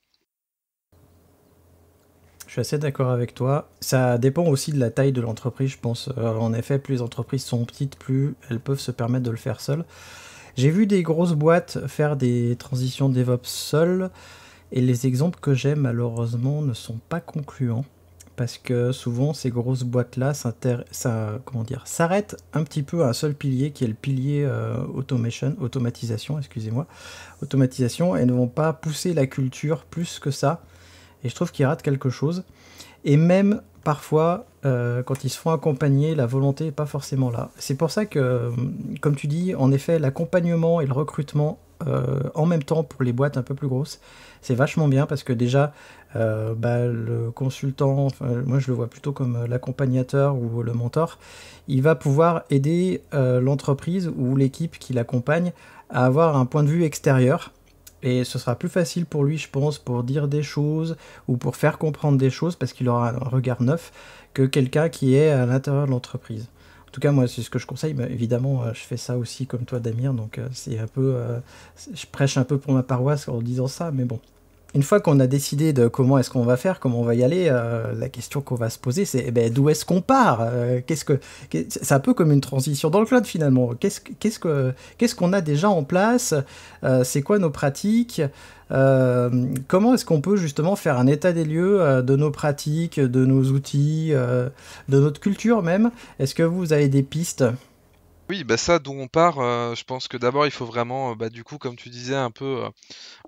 B: Je suis assez d'accord avec toi. Ça dépend aussi de la taille de l'entreprise, je pense. Euh, en effet, plus les entreprises sont petites, plus elles peuvent se permettre de le faire seules. J'ai vu des grosses boîtes faire des transitions DevOps seules, et les exemples que j'ai malheureusement ne sont pas concluants parce que souvent ces grosses boîtes-là s'arrêtent un petit peu à un seul pilier qui est le pilier euh, automation, automatisation, excusez-moi, automatisation, et ne vont pas pousser la culture plus que ça. Et je trouve qu'ils ratent quelque chose. Et même parfois, euh, quand ils se font accompagner, la volonté n'est pas forcément là. C'est pour ça que, euh, comme tu dis, en effet, l'accompagnement et le recrutement en même temps pour les boîtes un peu plus grosses, c'est vachement bien parce que déjà, euh, bah, le consultant, moi je le vois plutôt comme euh, l'accompagnateur ou le mentor, il va pouvoir aider euh, l'entreprise ou l'équipe qui l'accompagne à avoir un point de vue extérieur. Et ce sera plus facile pour lui, je pense, pour dire des choses ou pour faire comprendre des choses parce qu'il aura un regard neuf que quelqu'un qui est à l'intérieur de l'entreprise. En tout cas, moi, c'est ce que je conseille. Mais évidemment, je fais ça aussi comme toi, Damir. Donc, c'est un peu. je prêche un peu pour ma paroisse en disant ça, mais bon une fois qu'on a décidé de comment est-ce qu'on va faire, comment on va y aller, euh, la question qu'on va se poser, c'est eh ben, d'où est-ce qu'on part euh, Qu'est-ce que c'est un peu comme une transition dans le cloud finalement. Qu'est-ce qu'on a déjà en place euh, C'est quoi nos pratiques Comment est-ce qu'on peut justement faire un état des lieux de nos pratiques, de nos outils, de notre culture même Est-ce que vous avez des pistes
C: oui, bah ça, d'où on part, je pense que d'abord, il faut vraiment, bah, du coup, comme tu disais, un peu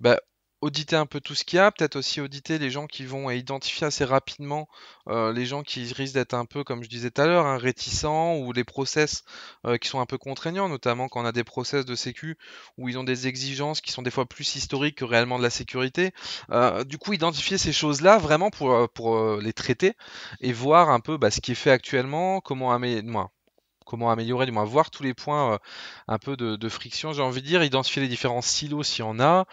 C: bah, auditer un peu tout ce qu'il y a, peut-être aussi auditer les gens qui vont et identifier assez rapidement euh, les gens qui risquent d'être un peu, comme je disais tout à l'heure, hein, réticents ou les process euh, qui sont un peu contraignants, notamment quand on a des process de sécu où ils ont des exigences qui sont des fois plus historiques que réellement de la sécurité. Euh, du coup, identifier ces choses-là vraiment pour, pour les traiter et voir un peu bah, ce qui est fait actuellement, comment améliorer. Moi, comment améliorer, du moins voir tous les points euh, un peu de, friction, j'ai envie de dire, identifier les différents silos s'il y en a,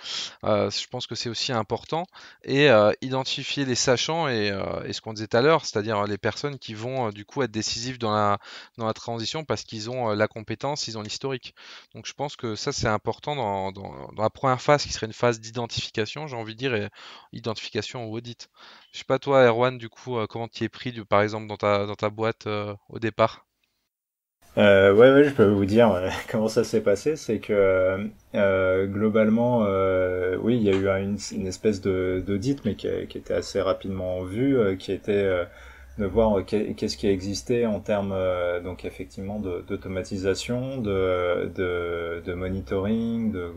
C: euh, je pense que c'est aussi important, et euh, identifier les sachants et, ce qu'on disait tout à l'heure, c'est-à-dire les personnes qui vont du coup être décisives dans la, dans la transition parce qu'ils ont la compétence, ils ont l'historique. Donc je pense que ça c'est important dans, la première phase qui serait une phase d'identification, j'ai envie de dire, et identification ou audit. Je sais pas toi Erwan, du coup, comment tu es pris par exemple dans dans ta boîte au départ
A: euh, ouais, ouais, je peux vous dire euh, comment ça s'est passé. C'est que euh, euh, globalement, oui, il y a eu une, espèce de d'audit, mais qui, qui, était assez rapidement vue, qui était de voir qu'est-ce qui existait en termes donc effectivement d'automatisation, de, de, de, monitoring, de,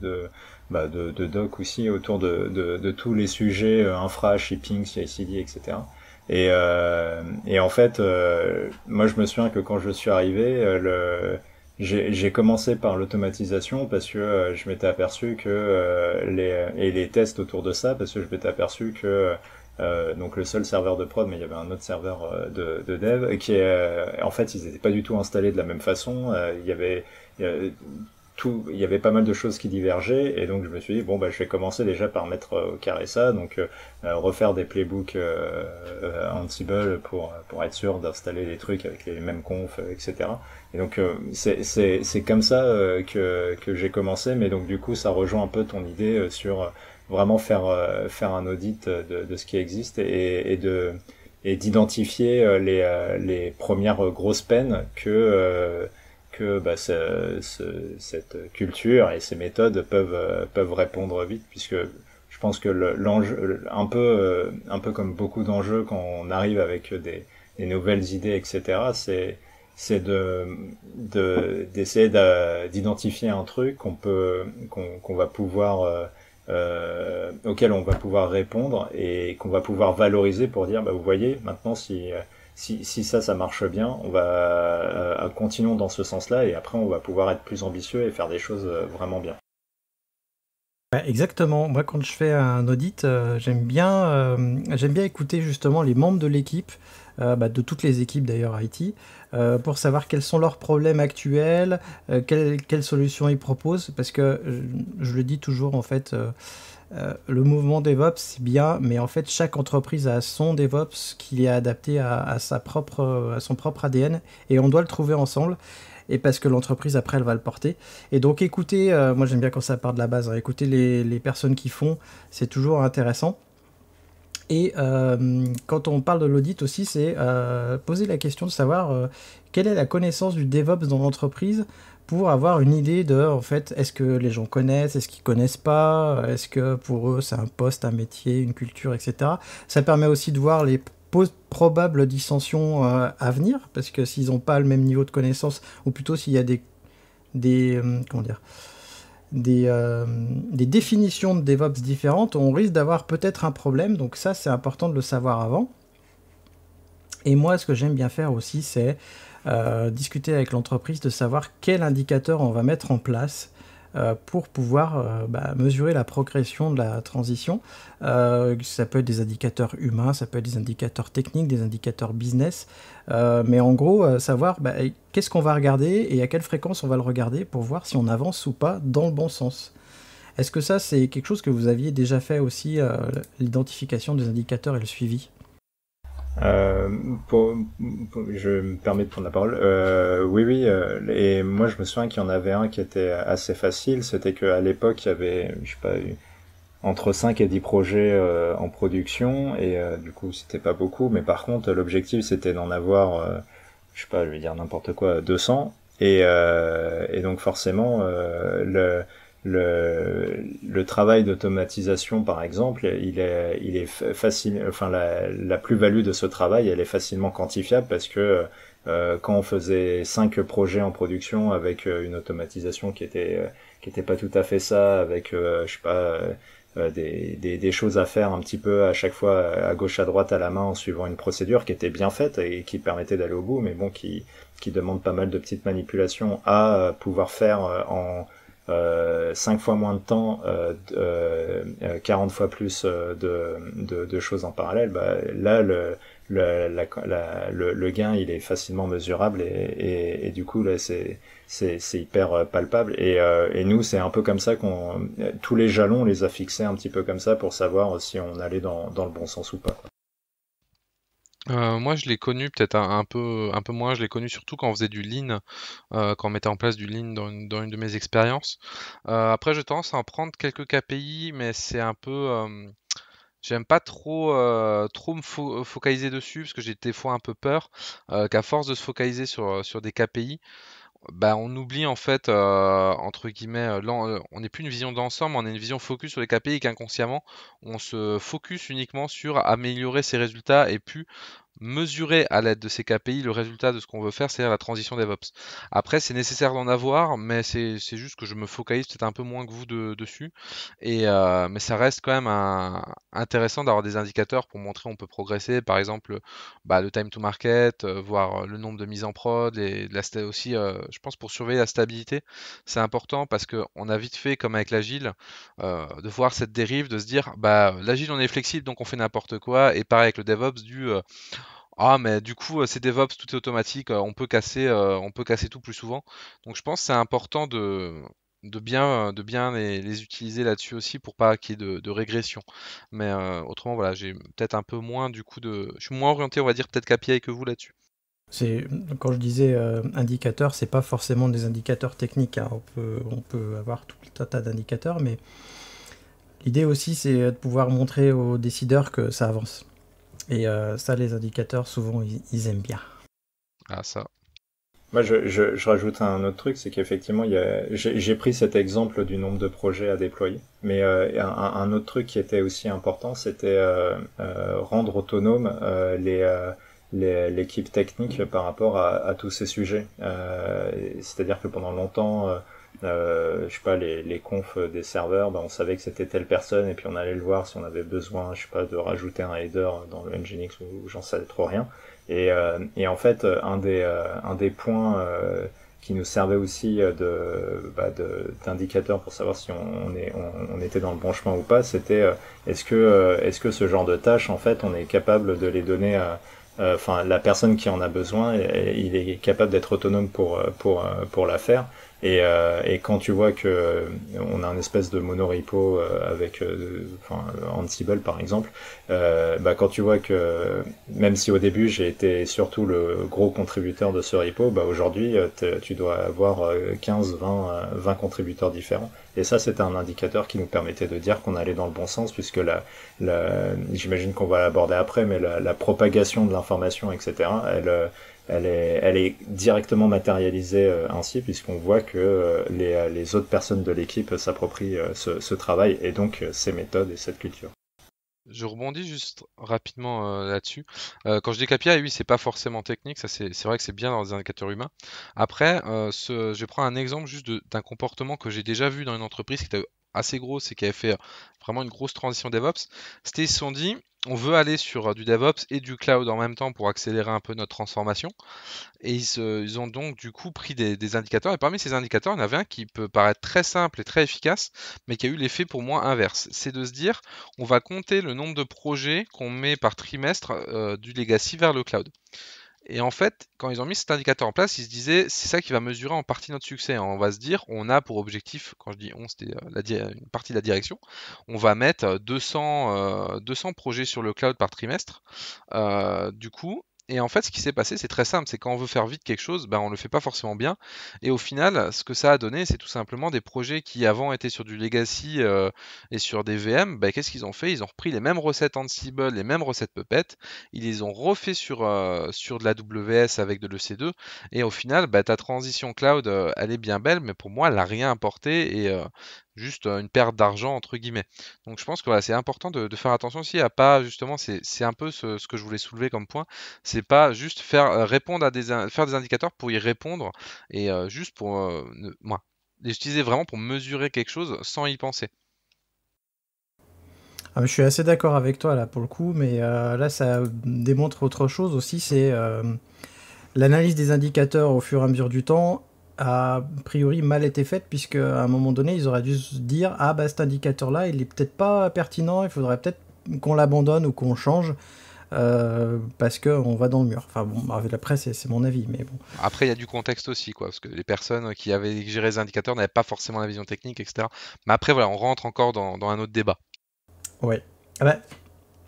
A: de bah, doc aussi autour de, de, tous les sujets infra, shipping, CICD, etc. Euh, et, en fait, euh, moi je me souviens que quand je suis arrivé, euh, le j'ai commencé par l'automatisation parce que je m'étais aperçu que les et les tests autour de ça parce que je m'étais aperçu que donc le seul serveur de prod mais il y avait un autre serveur de, de dev qui en fait ils n'étaient pas du tout installés de la même façon il y avait il y avait pas mal de choses qui divergeaient, et donc je me suis dit, bon, bah, je vais commencer déjà par mettre euh, au carré ça, donc euh, euh, refaire des playbooks Ansible pour, pour être sûr d'installer des trucs avec les mêmes confs, etc. Et donc c'est comme ça que, que j'ai commencé, mais donc du coup, ça rejoint un peu ton idée sur vraiment faire, faire un audit de, de ce qui existe et, et de et d'identifier les, les premières grosses peines que que bah, cette culture et ces méthodes peuvent, euh, peuvent répondre vite, puisque je pense que l'enjeu, un peu, euh, un peu comme beaucoup d'enjeux quand on arrive avec des, nouvelles idées, etc., c'est c'est de d'essayer d'identifier un truc qu'on peut qu'on va pouvoir euh, auquel on va pouvoir répondre et qu'on va pouvoir valoriser pour dire bah vous voyez maintenant si si, ça, ça marche bien, on va euh, continuons dans ce sens-là et après on va pouvoir être plus ambitieux et faire des choses euh, vraiment bien.
B: Exactement. Moi, quand je fais un audit, euh, j'aime bien, j'aime bien écouter justement les membres de l'équipe, bah, de toutes les équipes d'ailleurs IT, pour savoir quels sont leurs problèmes actuels, quelles, solutions ils proposent, parce que je, je le dis toujours en fait euh, le mouvement DevOps, c'est bien, mais en fait, chaque entreprise a son DevOps qui est adapté à, sa propre, son propre ADN et on doit le trouver ensemble. Et parce que l'entreprise, après, elle va le porter. Et donc, écoutez, euh, moi j'aime bien quand ça part de la base, hein, écouter écoutez les, personnes qui font, c'est toujours intéressant. Et euh, quand on parle de l'audit aussi, c'est poser la question de savoir quelle est la connaissance du DevOps dans l'entreprise pour avoir une idée de, en fait, est-ce que les gens connaissent, est-ce qu'ils connaissent pas, est-ce que pour eux c'est un poste, un métier, une culture, etc. Ça permet aussi de voir les probables dissensions euh, à venir, parce que s'ils n'ont pas le même niveau de connaissance, ou plutôt s'il y a des, des euh, comment dire, des, euh, des, définitions de DevOps différentes, on risque d'avoir peut-être un problème, donc ça c'est important de le savoir avant. Et moi ce que j'aime bien faire aussi c'est euh, discuter avec l'entreprise de savoir quel indicateur on va mettre en place euh, pour pouvoir euh, bah, mesurer la progression de la transition. ça peut être des indicateurs humains, ça peut être des indicateurs techniques, des indicateurs business, mais en gros, savoir bah, qu'est-ce qu'on va regarder et à quelle fréquence on va le regarder pour voir si on avance ou pas dans le bon sens. Est-ce que ça, c'est quelque chose que vous aviez déjà fait aussi, l'identification des indicateurs et le suivi euh,
A: pour, je me permets de prendre la parole. Euh, oui, oui. Euh, et moi, je me souviens qu'il y en avait un qui était assez facile. C'était qu'à l'époque, il y avait, je sais pas, entre 5 et 10 projets euh, en production. Et du coup, c'était pas beaucoup. Mais par contre, l'objectif, c'était d'en avoir, je sais pas, je vais dire n'importe quoi, 200. Et, et donc, forcément, le le, le travail d'automatisation, par exemple, il est, il est facile. Enfin, la, la plus-value de ce travail, elle est facilement quantifiable parce que euh, quand on faisait cinq projets en production avec euh, une automatisation qui était euh, qui était pas tout à fait ça, avec je sais pas des, des, choses à faire un petit peu à chaque fois à gauche à droite à la main en suivant une procédure qui était bien faite et qui permettait d'aller au bout, mais bon qui qui demande pas mal de petites manipulations à pouvoir faire en 5 euh, fois moins de temps, euh, 40 euh, euh, fois plus de, choses en parallèle, bah, là, le, le, le, gain, il est facilement mesurable et, du coup, là, c'est c'est hyper palpable et, et nous c'est un peu comme ça qu'on tous les jalons on les a fixés un petit peu comme ça pour savoir si on allait dans, dans le bon sens ou pas.
C: Euh, moi, je l'ai connu peut-être un, peu, moins. Je l'ai connu surtout quand on faisait du lean, euh, quand on mettait en place du lean dans une, de mes expériences. Euh, après, je tendance à en prendre quelques KPI, mais c'est un peu. J'aime pas trop, trop me focaliser dessus parce que j'ai des fois un peu peur qu'à force de se focaliser sur, sur des KPI, bah, on oublie en fait, euh, entre guillemets, euh, euh, on n'est plus une vision d'ensemble, on est une vision focus sur les KPI et qu'inconsciemment, on se focus uniquement sur améliorer ses résultats et plus mesurer à l'aide de ces KPI le résultat de ce qu'on veut faire, c'est-à-dire la transition DevOps. Après, c'est nécessaire d'en avoir, mais c'est juste que je me focalise peut-être un peu moins que vous dessus. Et, euh, mais ça reste quand même intéressant d'avoir des indicateurs pour montrer on peut progresser, par exemple bah, le time to market, euh, voir euh, le nombre de mises en prod, et aussi, je pense, pour surveiller la stabilité, c'est important parce qu'on a vite fait, comme avec l'agile, de voir cette dérive, de se dire, bah, l'agile on est flexible, donc on fait n'importe quoi, et pareil avec le DevOps, du... Ah mais du coup euh, c'est DevOps, tout est automatique, euh, on peut casser, euh, on peut casser tout plus souvent. Donc je pense que c'est important de, de bien, de bien les, utiliser là-dessus aussi pour pas qu'il y ait de, régression. Mais autrement, voilà, j'ai peut-être un peu moins du coup de. Je suis moins orienté, on va dire, peut-être KPI que vous là-dessus. C'est
B: quand je disais indicateurs, indicateur, c'est pas forcément des indicateurs techniques. Hein. On, peut, on peut avoir tout un tas d'indicateurs, mais l'idée aussi c'est de pouvoir montrer aux décideurs que ça avance. Et euh, ça, les indicateurs, souvent, ils, aiment bien. Ah,
C: ça.
A: Moi, je, rajoute un autre truc, c'est qu'effectivement, j'ai pris cet exemple du nombre de projets à déployer. Mais euh, un, autre truc qui était aussi important, c'était euh, rendre autonome les l'équipe technique par rapport à, tous ces sujets. C'est-à-dire que pendant longtemps, euh, je sais pas, les, les confs des serveurs, ben, on savait que c'était telle personne et puis on allait le voir si on avait besoin, je sais pas, de rajouter un header dans le Nginx ou j'en savais trop rien. Et, euh, et, en fait, euh, un des, euh, un des points euh, qui nous servait aussi de, bah, d'indicateur pour savoir si on, était dans le bon chemin ou pas, c'était est-ce que, est-ce que ce genre de tâches, en fait, on est capable de les donner à enfin la personne qui en a besoin, il est capable d'être autonome pour pour pour la faire. Et, euh, et, quand tu vois que euh, on a un espèce de monorepo euh, avec euh, enfin, Ansible par exemple, bah, quand tu vois que même si au début j'ai été surtout le gros contributeur de ce repo, bah, aujourd'hui tu dois avoir 15, 20, 20 contributeurs différents. Et ça c'était un indicateur qui nous permettait de dire qu'on allait dans le bon sens puisque la, la j'imagine qu'on va l'aborder après, mais la, la propagation de l'information, etc. Elle, elle est, directement matérialisée euh, ainsi, puisqu'on voit que euh, euh, les, autres personnes de l'équipe s'approprient ce, travail et donc ces méthodes et cette culture.
C: Je rebondis juste rapidement là-dessus. quand je dis KPI, oui, c'est pas forcément technique, ça c'est vrai que c'est bien dans les indicateurs humains. Après, je prends un exemple juste d'un comportement que j'ai déjà vu dans une entreprise qui était assez grosse et qui avait fait vraiment une grosse transition DevOps. C'était, ils se sont dit, on veut aller sur euh, du DevOps et du cloud en même temps pour accélérer un peu notre transformation. Et ils, ont donc du coup pris des, indicateurs. Et parmi ces indicateurs, il y en avait un qui peut paraître très simple et très efficace, mais qui a eu l'effet pour moi inverse. C'est de se dire, on va compter le nombre de projets qu'on met par trimestre euh, du legacy vers le cloud. Et en fait, quand ils ont mis cet indicateur en place, ils se disaient, c'est ça qui va mesurer en partie notre succès. On va se dire, on a pour objectif, quand je dis on, c'était euh, une partie de la direction, on va mettre 200, euh, 200 euh, projets sur le cloud par trimestre. du coup, et en fait, ce qui s'est passé, c'est très simple, c'est quand on veut faire vite quelque chose, ben, on ne le fait pas forcément bien. Et au final, ce que ça a donné, c'est tout simplement des projets qui avant étaient sur du legacy euh, et sur des VM. Ben, Qu'est-ce qu'ils ont fait Ils ont repris les mêmes recettes Ansible, les mêmes recettes Puppet, ils les ont refait sur, euh, sur de la WS avec de l'EC2. Et au final, ben, ta transition cloud, euh, elle est bien belle, mais pour moi, elle n'a rien apporté. Et, juste une perte d'argent entre guillemets. Donc je pense que voilà, c'est important de, faire attention aussi à pas justement, c'est un peu ce, que je voulais soulever comme point, c'est pas juste faire répondre à des faire des indicateurs pour y répondre et juste pour moi les utiliser vraiment pour mesurer quelque chose sans y penser.
B: Ah, je suis assez d'accord avec toi là pour le coup, mais là ça démontre autre chose aussi, c'est l'analyse des indicateurs au fur et à mesure du temps a priori mal été faite, puisque à un moment donné, ils auraient dû se dire Ah, bah cet indicateur-là, il est peut-être pas pertinent, il faudrait peut-être qu'on l'abandonne ou qu'on change. Euh, parce on va dans le mur. Enfin bon, bah, c'est mon avis, mais bon.
C: Après, il y a du contexte aussi, quoi, parce que les personnes qui avaient géré les indicateurs n'avaient pas forcément la vision technique, etc. Mais après, voilà, on rentre encore dans, un autre débat.
B: Oui. Ah bah,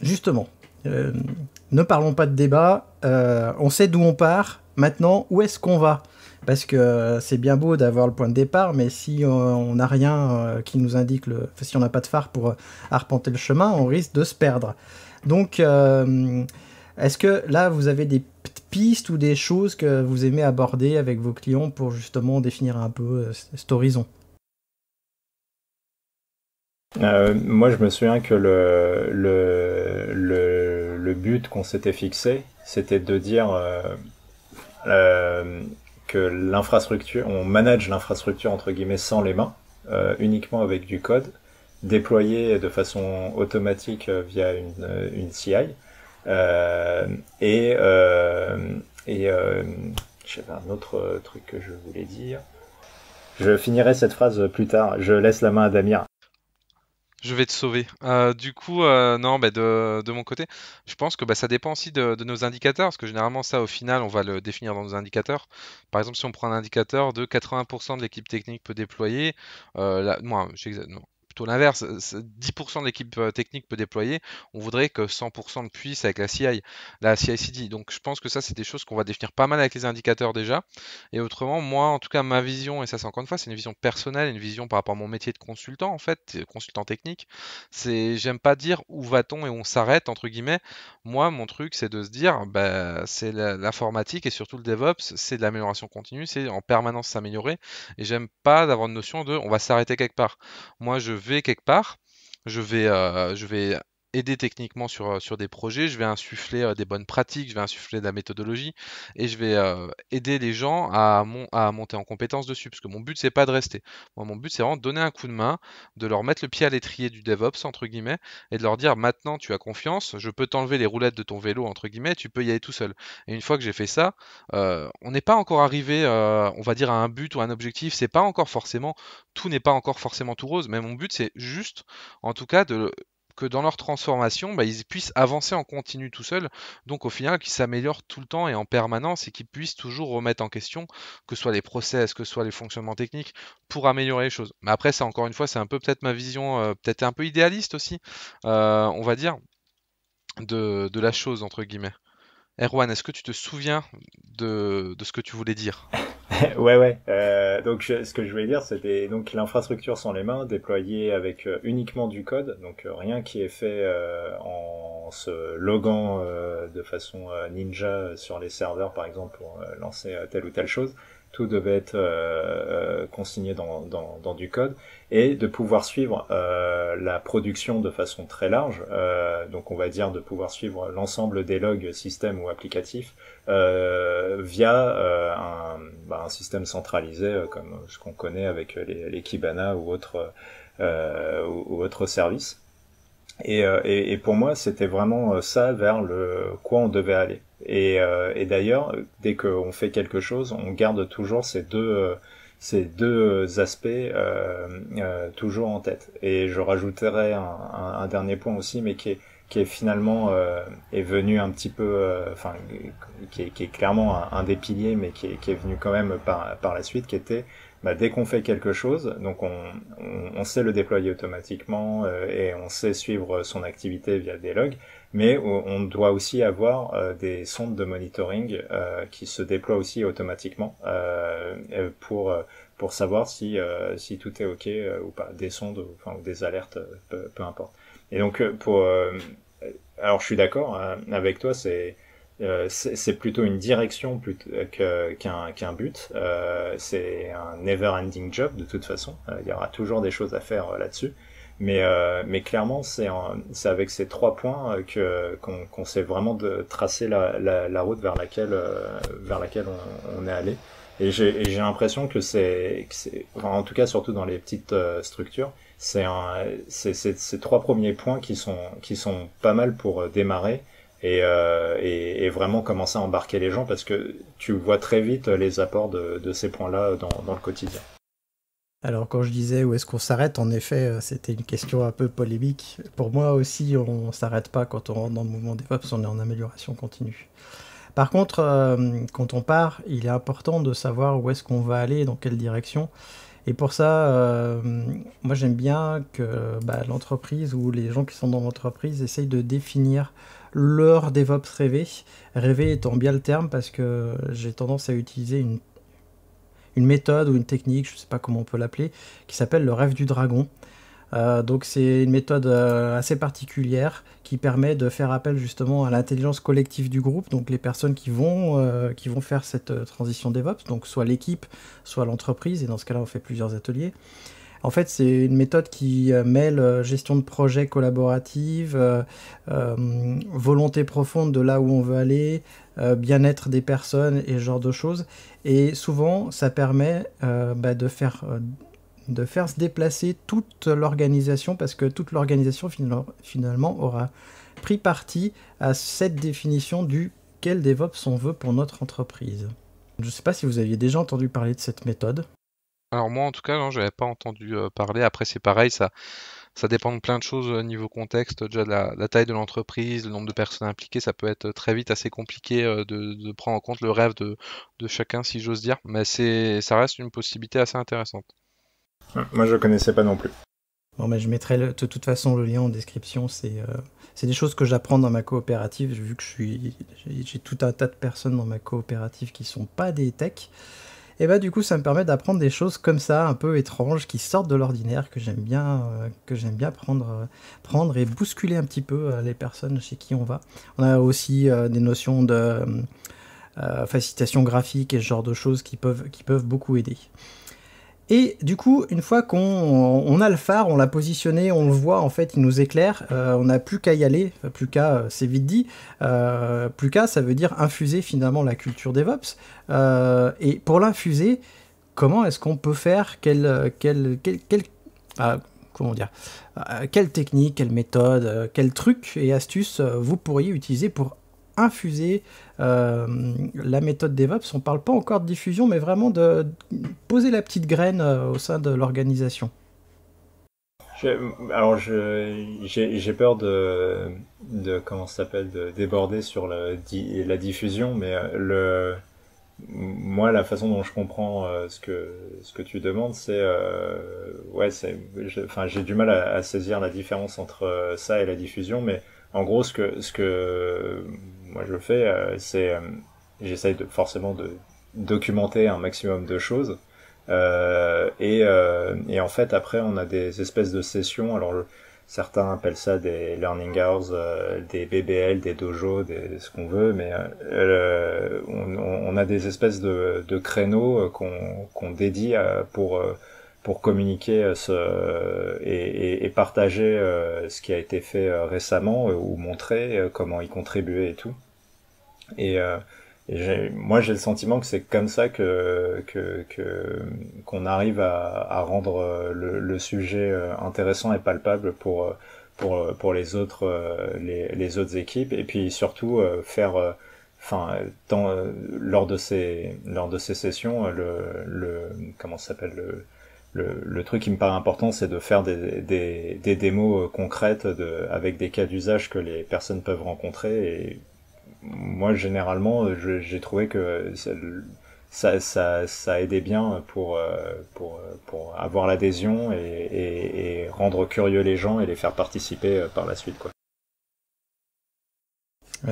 B: justement, euh, ne parlons pas de débat. Euh, on sait d'où on part. Maintenant, où est-ce qu'on va parce que euh, c'est bien beau d'avoir le point de départ, mais si euh, on n'a rien euh, qui nous indique, le... si on n'a pas de phare pour arpenter le chemin, on risque de se perdre. Donc, est-ce que là, vous avez des pistes ou des choses que vous aimez aborder avec vos clients pour justement définir un peu cet horizon
A: moi, je me souviens que le, but qu'on s'était fixé, c'était de dire que l'infrastructure, on manage l'infrastructure entre guillemets sans les mains, euh, uniquement avec du code déployé de façon automatique euh, via une, euh, une CI et et j'avais un autre truc que je voulais dire. Je finirai cette phrase plus tard. Je laisse la main à Damir.
C: Je vais te sauver. Euh, du coup, euh, non, bah, de, mon côté, je pense que bah, ça dépend aussi de, nos indicateurs, parce que généralement, ça, au final, on va le définir dans nos indicateurs. Par exemple, si on prend un indicateur de 80% de l'équipe technique peut déployer, euh, la, moi, non, l'inverse. 10% euh, de l'équipe euh, technique peut déployer. On voudrait que 100% le puisse avec la CI, la CI/CD. Donc je pense que ça, c'est des choses qu'on va définir pas mal avec les indicateurs déjà. Et autrement, moi, en tout cas, ma vision, et ça, c'est encore une fois, c'est une vision personnelle, une vision par rapport à mon métier de consultant, en fait, euh, consultant technique. C'est, j'aime pas dire où va-t-on et on s'arrête, entre guillemets. Moi, mon truc, c'est de se dire, bah, c'est l'informatique et surtout le DevOps, c'est de l'amélioration continue, c'est en permanence s'améliorer. Et j'aime pas d'avoir une notion de on va s'arrêter quelque part. Moi, je vais quelque part, je vais, euh, je vais aider techniquement sur, euh, sur des projets, je vais insuffler euh, des bonnes pratiques, je vais insuffler de la méthodologie et je vais euh, aider les gens à, à monter en compétence dessus. Parce que mon but, c'est pas de rester. Moi, mon but, c'est vraiment de donner un coup de main, de leur mettre le pied à l'étrier du DevOps, entre guillemets, et de leur dire maintenant, tu as confiance, je peux t'enlever les roulettes de ton vélo, entre guillemets, tu peux y aller tout seul. Et une fois que j'ai fait ça, on n'est pas encore arrivé, on va dire, à un but ou à un objectif. C'est pas encore forcément, tout n'est pas encore forcément tout rose, mais mon but, c'est juste, en tout cas, de que dans leur transformation, bah, ils puissent avancer en continu tout seuls. Donc au final, qu'ils s'améliorent tout le temps et en permanence et qu'ils puissent toujours remettre en question que ce soit les process, que ce soit les fonctionnements techniques pour améliorer les choses. Mais après, ça encore une fois, c'est un peu peut-être ma vision, euh, peut-être un peu idéaliste aussi, euh, on va dire, de, la chose entre guillemets. Erwan, est-ce que tu te souviens de ce que tu voulais dire
A: ouais, ouais. Euh, donc ce que je voulais dire, c'était donc l'infrastructure sans les mains, déployée avec euh, uniquement du code, donc euh, rien qui est fait en se logant de façon ninja sur les serveurs, par exemple, pour lancer telle ou telle chose tout devait être euh, euh, consigné dans, du code, et de pouvoir suivre euh, la production de façon très large, donc on va dire de pouvoir suivre l'ensemble des logs système ou applicatif via bah, un, système centralisé comme ce qu'on connaît avec les, Kibana ou autres ou autres services. Et, euh, et, et, pour moi, c'était vraiment euh, ça vers le quoi on devait aller. Et, euh, et d'ailleurs, dès qu'on fait quelque chose, on garde toujours ces deux ces deux aspects euh, toujours en tête. Et je rajouterai un, un, dernier point aussi, mais qui est, qui est finalement est venu un petit peu, enfin, qui, qui, est, clairement un, un, des piliers, mais qui est, qui est venu quand même par, par la suite, qui était bah, dès qu'on fait quelque chose, donc on, on, sait le déployer automatiquement euh, et on sait suivre son activité via des logs, mais on doit aussi avoir euh, des sondes de monitoring euh, qui se déploient aussi automatiquement pour pour savoir si si tout est ok ou pas, des sondes enfin, ou des alertes, peu, peu importe. Et donc pour alors je suis d'accord hein, avec toi, c'est euh, c'est plutôt une direction euh, qu'un qu'un but. Euh, c'est un never-ending job de toute façon. Euh, il y aura toujours des choses à faire là-dessus. Mais, mais clairement, c'est avec ces trois points que qu'on sait vraiment de tracer la, la, la route vers laquelle vers laquelle on, on est allé. Et j'ai l'impression que c'est c'est en tout cas surtout dans les petites structures, c'est ces trois premiers points qui sont qui sont pas mal pour démarrer euh, et, et, vraiment commencer à embarquer les gens parce que tu vois très vite les apports de, ces points-là dans, le quotidien.
B: Alors quand je disais où est-ce qu'on s'arrête, en effet, euh, c'était une question un peu polémique. Pour moi aussi, on ne s'arrête pas quand on rentre dans le mouvement des DevOps, on est en amélioration continue. Par contre, euh, quand on part, il est important de savoir où est-ce qu'on va aller, dans quelle direction. Et pour ça, moi j'aime bien que bah, l'entreprise ou les gens qui sont dans l'entreprise essayent de définir leur DevOps rêvé. Rêvé étant bien le terme parce que j'ai tendance à utiliser une, méthode ou une technique, je ne sais pas comment on peut l'appeler, qui s'appelle le rêve du dragon. Euh, donc c'est une méthode euh, assez particulière qui permet de faire appel justement à l'intelligence collective du groupe, donc les personnes qui vont, euh, faire cette transition DevOps, donc soit l'équipe, soit l'entreprise, et dans ce cas-là on fait plusieurs ateliers. En fait, c'est une méthode qui euh, mêle euh, gestion de projet collaborative, euh, volonté profonde de là où on veut aller, bien-être des personnes et ce genre de choses. Et souvent, ça permet bah, de faire de faire se déplacer toute l'organisation parce que toute l'organisation finalement aura pris parti à cette définition du quel DevOps on veut pour notre entreprise. Je ne sais pas si vous aviez déjà entendu parler de cette méthode.
C: Alors moi en tout cas, non, j'avais pas entendu euh, parler. Après c'est pareil, ça, ça dépend de plein de choses au euh, niveau contexte, déjà la, taille de l'entreprise, le nombre de personnes impliquées, ça peut être très vite assez compliqué euh, de, prendre en compte le rêve de, chacun si j'ose dire, mais c'est, ça reste une possibilité assez intéressante.
A: Moi je connaissais pas
B: non plus. Bon, mais je mettrai de toute façon le lien en description. C'est c'est des choses que j'apprends dans ma coopérative, vu que je suis j'ai tout un tas de personnes dans ma coopérative qui sont pas des techs. Et bah du coup ça me permet d'apprendre des choses comme ça, un peu étranges, qui sortent de l'ordinaire, que j'aime bien, euh, que j'aime bien prendre, euh, prendre et bousculer un petit peu euh, les personnes chez qui on va. On a aussi des notions de facilitation graphique et ce genre de choses qui peuvent beaucoup aider. Et du coup, une fois qu'on a le phare, on l'a positionné, on le voit, en fait, il nous éclaire, euh, on n'a plus qu'à y aller, plus qu'à, euh, c'est vite dit, euh, plus qu'à, ça veut dire infuser finalement la culture DevOps. et pour l'infuser, comment est-ce qu'on peut faire Quelle, comment dire Quelle technique, quelle méthode, quel truc et astuce vous pourriez utiliser pour infuser euh, la méthode DevOps, on ne parle pas encore de diffusion, mais vraiment de poser la petite graine euh, au sein de l'organisation.
A: alors, j'ai peur de, de comment s'appelle de déborder sur la, diffusion, mais euh, moi, la façon dont je comprends ce que ce que tu demandes, c'est ouais, c'est, enfin, j'ai du mal à, saisir la différence entre ça et la diffusion, mais en gros, ce que ce que moi je fais, euh, c'est euh, j'essaye de, forcément de documenter un maximum de choses. Euh, et, euh, et, en fait, après, on a des espèces de sessions. Alors, certains appellent ça des learning hours, euh, des BBL, des dojos, des, ce qu'on veut, mais on, on, a des espèces de, de créneaux qu'on qu'on dédie pour pour communiquer ce, et, et, et, partager ce qui a été fait récemment ou montrer comment y contribuer et tout. Et, euh, moi, j'ai le sentiment que c'est comme ça que qu'on que, arrive à, à rendre euh, le, le, sujet euh, intéressant et palpable pour pour pour les autres les, les autres équipes et puis surtout faire enfin lors de ces lors de ces sessions le le comment s'appelle le, le, le, truc qui me paraît important, c'est de faire des, des, des démos concrètes de, avec des cas d'usage que les personnes peuvent rencontrer et moi, généralement, euh, j'ai trouvé que ça, aidait bien pour, euh, euh, pour, avoir l'adhésion et, rendre curieux les gens et les faire participer par la suite. Quoi.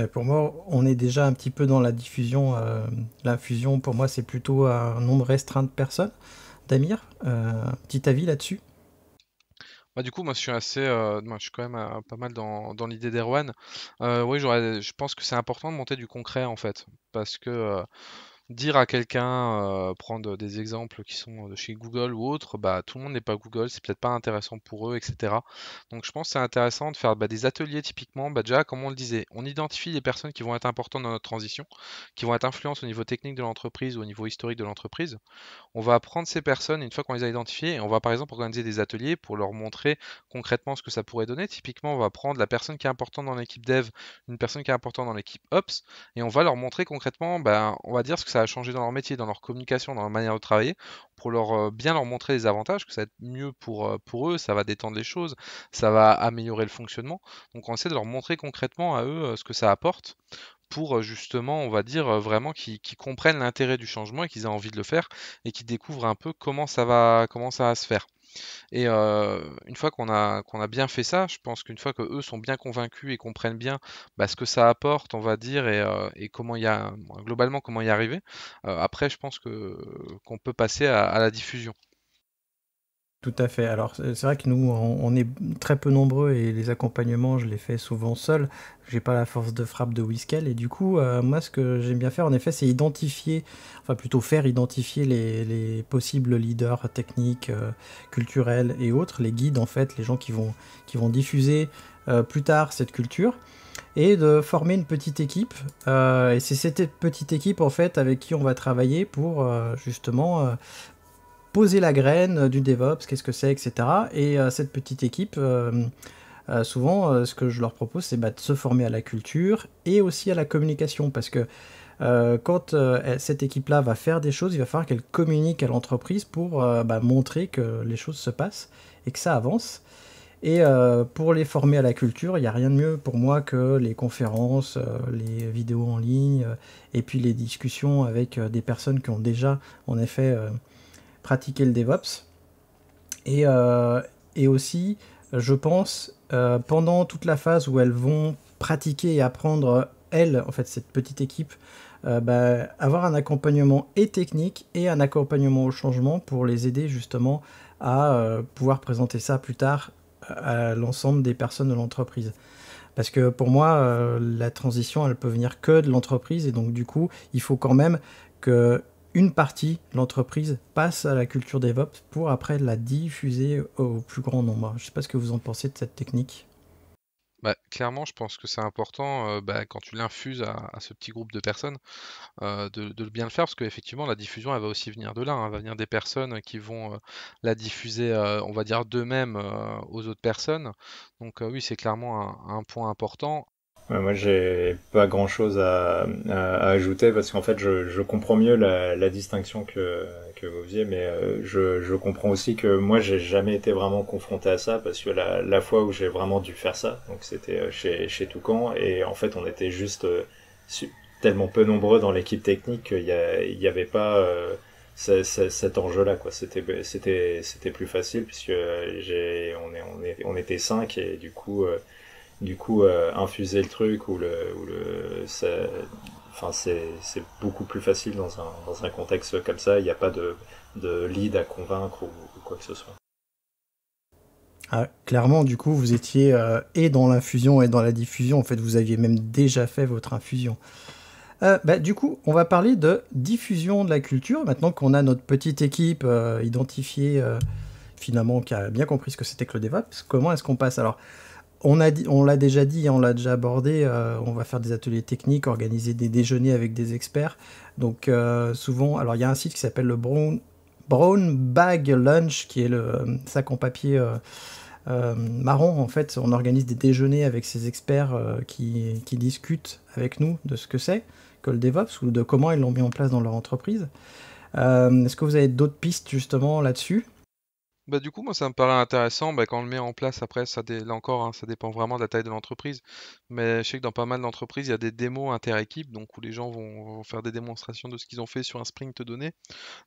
B: pour moi, on est déjà un petit peu dans la diffusion. L'infusion, pour moi, c'est plutôt un nombre restreint de personnes. Damir, petit avis là-dessus
C: bah, du coup, moi, je suis assez, euh, moi, je suis quand même euh, pas mal dans, l'idée d'Erwan. Euh, oui, je pense que c'est important de monter du concret en fait, parce que dire à quelqu'un, euh, prendre des exemples qui sont euh, de chez Google ou autre, bah, tout le monde n'est pas Google, c'est peut-être pas intéressant pour eux, etc. Donc je pense que c'est intéressant de faire bah, des ateliers typiquement, bah, déjà comme on le disait, on identifie les personnes qui vont être importantes dans notre transition, qui vont être influences au niveau technique de l'entreprise ou au niveau historique de l'entreprise. On va prendre ces personnes une fois qu'on les a identifiées et on va par exemple organiser des ateliers pour leur montrer concrètement ce que ça pourrait donner. Typiquement, on va prendre la personne qui est importante dans l'équipe dev, une personne qui est importante dans l'équipe ops et on va leur montrer concrètement, bah, on va dire ce que ça a changé dans leur métier, dans leur communication, dans leur manière de travailler, pour leur euh, bien leur montrer les avantages, que ça va être mieux pour, euh, pour eux, ça va détendre les choses, ça va améliorer le fonctionnement. Donc on essaie de leur montrer concrètement à eux euh, ce que ça apporte pour justement, on va dire, vraiment qu'ils comprennent l'intérêt du changement et qu'ils aient envie de le faire et qu'ils découvrent un peu comment ça va, comment ça va se faire. Et euh, une fois qu'on a, a bien fait ça, je pense qu'une fois que eux sont bien convaincus et comprennent bien bah, ce que ça apporte, on va dire, euh, et, comment il y a globalement comment y arriver, euh, après je pense qu'on peut passer à la diffusion.
B: Tout à fait. Alors c'est vrai que nous, on, est très peu nombreux et les accompagnements, je les fais souvent seul. J'ai pas la force de frappe de Whiskel et du coup, euh, moi, ce que j'aime bien faire, en effet, c'est identifier, enfin plutôt faire identifier les, possibles leaders techniques, euh, culturels et autres, les guides en fait, les gens qui vont qui vont diffuser euh, plus tard cette culture et de former une petite équipe. et c'est cette petite équipe en fait avec qui on va travailler pour justement poser la graine du DevOps, qu'est-ce que c'est, etc. Et euh, cette petite équipe, euh, euh, souvent, ce que je leur propose, c'est bah, de se former à la culture et aussi à la communication, parce que quand cette équipe-là va faire des choses, il va falloir qu'elle communique à l'entreprise pour bah, montrer que les choses se passent et que ça avance. Et pour les former à la culture, il n'y a rien de mieux pour moi que les conférences, les vidéos en ligne, et puis les discussions avec des personnes qui ont déjà, en effet, pratiquer le DevOps. Et, euh, et aussi, je pense, euh, pendant toute la phase où elles vont pratiquer et apprendre, elles, en fait, cette petite équipe, euh, bah, avoir un accompagnement et technique et un accompagnement au changement pour les aider justement à pouvoir présenter ça plus tard à l'ensemble des personnes de l'entreprise. Parce que pour moi, la transition, elle peut venir que de l'entreprise et donc du coup, il faut quand même que une partie de l'entreprise passe à la culture DevOps pour après la diffuser au plus grand nombre. Je ne sais pas ce que vous en pensez de cette technique.
C: Bah, clairement, je pense que c'est important euh, bah, quand tu l'infuses à, ce petit groupe de personnes euh, de, bien le faire parce qu'effectivement la diffusion elle va aussi venir de là, hein. va venir des personnes qui vont euh, la diffuser, on va dire d'eux-mêmes aux autres personnes. Donc oui, c'est clairement un, un, point important. Moi,
A: j'ai pas grand chose à, ajouter parce qu'en fait, je, je, comprends mieux la, la distinction que, que, vous faisiez, mais euh, je, je comprends aussi que moi, j'ai jamais été vraiment confronté à ça parce que la, la fois où j'ai vraiment dû faire ça, donc c'était euh, chez, chez Toucan, et en fait, on était juste euh, tellement peu nombreux dans l'équipe technique qu'il n'y avait pas cet enjeu-là. C'était plus facile puisque on, est, on, était cinq et du coup du coup euh, infuser le truc ou le, enfin c'est beaucoup plus facile dans un, contexte comme ça il n'y a pas de, lead à convaincre ou, quoi que ce soit
B: ah, clairement du coup vous étiez euh, et dans l'infusion et dans la diffusion en fait vous aviez même déjà fait votre infusion euh, bah, du coup, on va parler de diffusion de la culture. Maintenant qu'on a notre petite équipe identifiée, finalement, qui a bien compris ce que c'était que le DevOps, comment est-ce qu'on passe Alors, on, a on l'a déjà dit, on l'a déjà abordé, euh, on va faire des ateliers techniques, organiser des déjeuners avec des experts. Donc euh, souvent, alors il y a un site qui s'appelle le Brown, Bag Lunch, qui est le euh, sac en papier marron. En fait, on organise des déjeuners avec ces experts qui, qui, discutent avec nous de ce que c'est que le DevOps ou de comment ils l'ont mis en place dans leur entreprise. Est-ce que vous avez d'autres pistes justement là-dessus
C: bah, du coup, moi, ça me paraît intéressant. Bah, quand on le met en place, après, ça là encore, hein, ça dépend vraiment de la taille de l'entreprise. Mais je sais que dans pas mal d'entreprises, il y a des démos inter-équipes, donc où les gens vont, faire des démonstrations de ce qu'ils ont fait sur un sprint donné.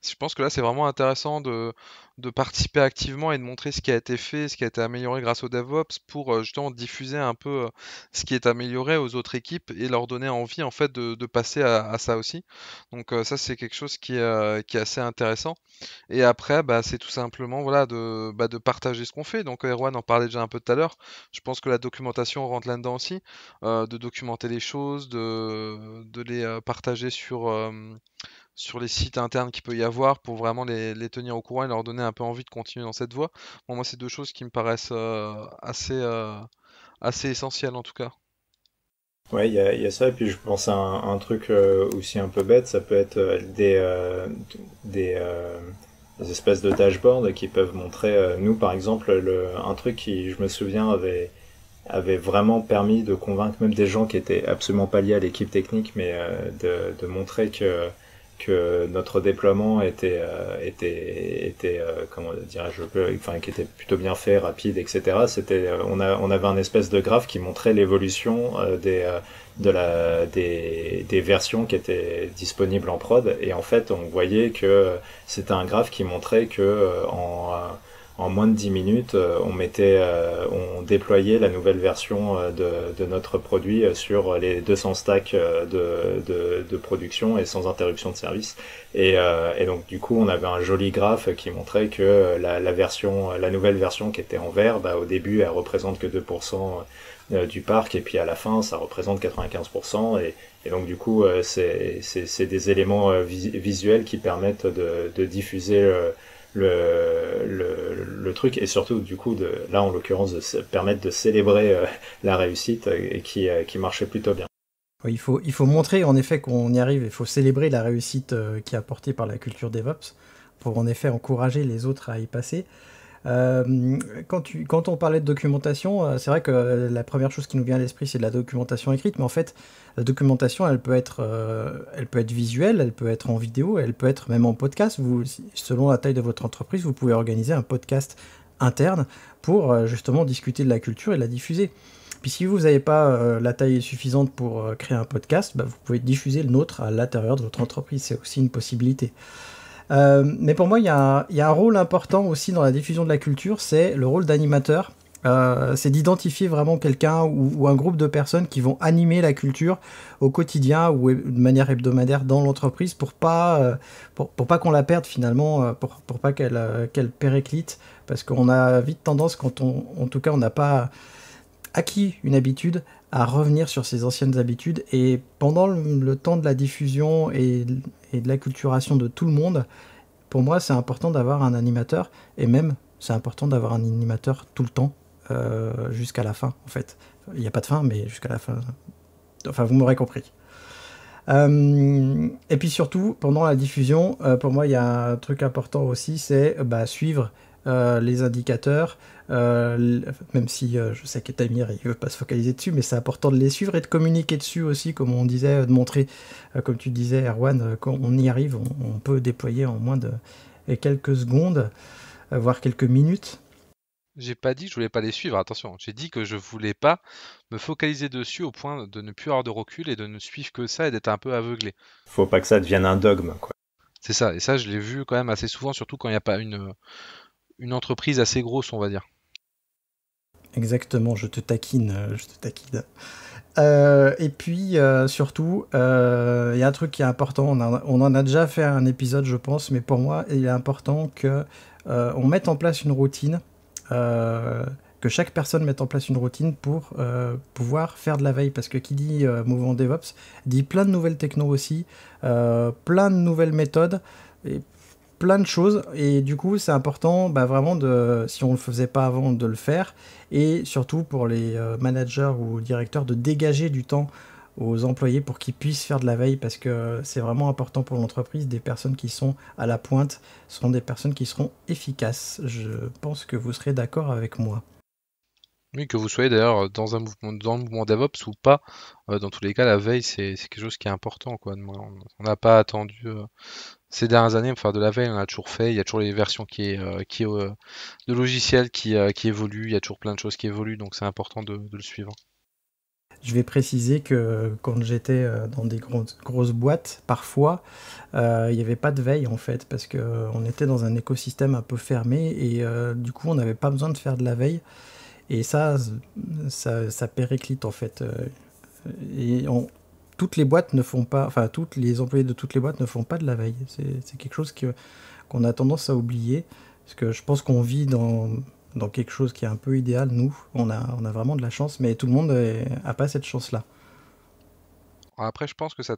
C: Je pense que là, c'est vraiment intéressant de, de participer activement et de montrer ce qui a été fait, ce qui a été amélioré grâce au DevOps pour euh, justement diffuser un peu euh, ce qui est amélioré aux autres équipes et leur donner envie, en fait, de, passer à, ça aussi. Donc, euh, ça, c'est quelque chose qui, est, qui est assez intéressant. Et après, bah, c'est tout simplement, voilà, bah, de, partager ce qu'on fait. Donc euh, Erwan en parlait déjà un peu tout à l'heure. Je pense que la documentation rentre là-dedans aussi, euh, de documenter les choses, de, de les euh, partager sur, sur les sites internes qu'il peut y avoir pour vraiment les, tenir au courant et leur donner un peu envie de continuer dans cette voie. Bon, moi, c'est deux choses qui me paraissent assez, assez essentielles en tout cas.
A: Ouais, il y a, ça, et puis je pense à un, truc aussi un peu bête, ça peut être des, des des espèces de dashboard qui peuvent montrer, euh, nous par exemple, le, un truc qui, je me souviens, avait, avait vraiment permis de convaincre même des gens qui étaient absolument pas liés à l'équipe technique, mais euh, de, de, montrer que, que notre déploiement était, euh, était, était comment dirais-je, enfin, qui était plutôt bien fait, rapide, etc. C'était, on, a, on avait un espèce de graphe qui montrait l'évolution des de la, des, des, versions qui étaient disponibles en prod. Et en fait, on voyait que c'était un graphe qui montrait que euh, en, euh, en moins de 10 minutes, euh, on, mettait, on déployait la nouvelle version de, de notre produit sur les 200 stacks de, de, de production et sans interruption de service. Et, et, donc du coup, on avait un joli graphe qui montrait que la, la version, la nouvelle version qui était en vert, bah, au début, elle représente que 2% euh, du parc, et puis à la fin, ça représente 95%, et, donc du coup, euh, c'est des éléments euh, visuels qui permettent de, diffuser le, le, truc, et surtout, du coup, là, en l'occurrence, de permettre de célébrer la réussite, et qui, qui marchait plutôt bien.
B: Il faut, il faut montrer en effet qu'on y arrive, il faut célébrer la réussite qui est apportée par la culture DevOps pour en effet encourager les autres à y passer. Euh, quand, on parlait de documentation, euh, c'est vrai que euh, la première chose qui nous vient à l'esprit, c'est de la documentation écrite, mais en fait, la documentation, elle peut être, elle peut être visuelle, elle peut être en vidéo, elle peut être même en podcast. Vous, selon la taille de votre entreprise, vous pouvez organiser un podcast interne pour justement discuter de la culture et la diffuser. Puis si vous n'avez pas la taille suffisante pour créer un podcast, bah, vous pouvez diffuser le nôtre à l'intérieur de votre entreprise. C'est aussi une possibilité. Euh, mais pour moi, il y, a un, rôle important aussi dans la diffusion de la culture, c'est le rôle d'animateur. Euh, c'est d'identifier vraiment quelqu'un ou, un groupe de personnes qui vont animer la culture au quotidien ou de manière hebdomadaire dans l'entreprise pour pas euh, pour, pas qu'on la perde finalement pour, pour pas qu'elle qu'elle périclite parce qu'on a vite tendance quand on en tout cas on n'a pas acquis une habitude à revenir sur ses anciennes habitudes et pendant le, le temps de la diffusion et et de l'acculturation de tout le monde, pour moi, c'est important d'avoir un animateur, et même, c'est important d'avoir un animateur tout le temps, euh, jusqu'à la fin, en fait. Il n'y a pas de fin, mais jusqu'à la fin. Enfin, vous m'aurez compris. Euh, et puis surtout, pendant la diffusion, euh, pour moi, il y a un truc important aussi, c'est bah, suivre les indicateurs, euh, même si euh, je sais que Tamir il veut pas se focaliser dessus, mais c'est important de les suivre et de communiquer dessus aussi, comme on disait, de montrer, euh, comme tu disais Erwan, quand on y arrive, on, peut déployer en moins de quelques secondes, voire quelques minutes.
C: J'ai pas dit que je voulais pas les suivre, attention, j'ai dit que je voulais pas me focaliser dessus au point de ne plus avoir de recul et de ne suivre que ça et d'être un peu aveuglé.
A: Faut pas que ça devienne un dogme, quoi.
C: C'est ça, et ça je l'ai vu quand même assez souvent, surtout quand il n'y a pas une, une entreprise assez grosse, on va dire.
B: Exactement, je te taquine, euh, je te taquine. Euh, et puis euh, surtout, il y a un truc qui est important. On, en a déjà fait un épisode, je pense, mais pour moi, il est important que on mette en place une routine, que chaque personne mette en place une routine pour pouvoir faire de la veille. Parce que qui dit mouvement DevOps dit plein de nouvelles techno aussi, plein de nouvelles méthodes. Et plein de choses et du coup c'est important bah, vraiment de si on ne le faisait pas avant de le faire et surtout pour les euh, managers ou directeurs de dégager du temps aux employés pour qu'ils puissent faire de la veille parce que c'est vraiment important pour l'entreprise. Des personnes qui sont à la pointe seront des personnes qui seront efficaces. Je pense que vous serez d'accord avec moi.
C: Oui, que vous soyez d'ailleurs dans un mouvement, dans le mouvement DevOps ou pas, euh, dans tous les cas, la veille, c'est quelque chose qui est important. Quoi. On n'a pas attendu euh, ces dernières années, faire de la veille, on a toujours fait. Il y a toujours les versions qui, euh, euh, de logiciels qui, euh, qui, évoluent. Il y a toujours plein de choses qui évoluent, donc c'est important de, le suivre.
B: Je vais préciser que quand j'étais dans des grosses, grosses boîtes, parfois, il n'y avait pas de veille en fait, parce qu'on était dans un écosystème un peu fermé et du coup, on n'avait pas besoin de faire de la veille. Et ça, ça, ça périclite en fait. Et on, toutes les boîtes ne font pas, enfin, toutes les employés de toutes les boîtes ne font pas de la veille. C'est quelque chose qu'on a tendance à oublier, parce que je pense qu'on vit dans, dans quelque chose qui est un peu idéal. Nous, on a, on a vraiment de la chance, mais tout le monde n'a pas cette chance-là.
C: Après, je pense que ça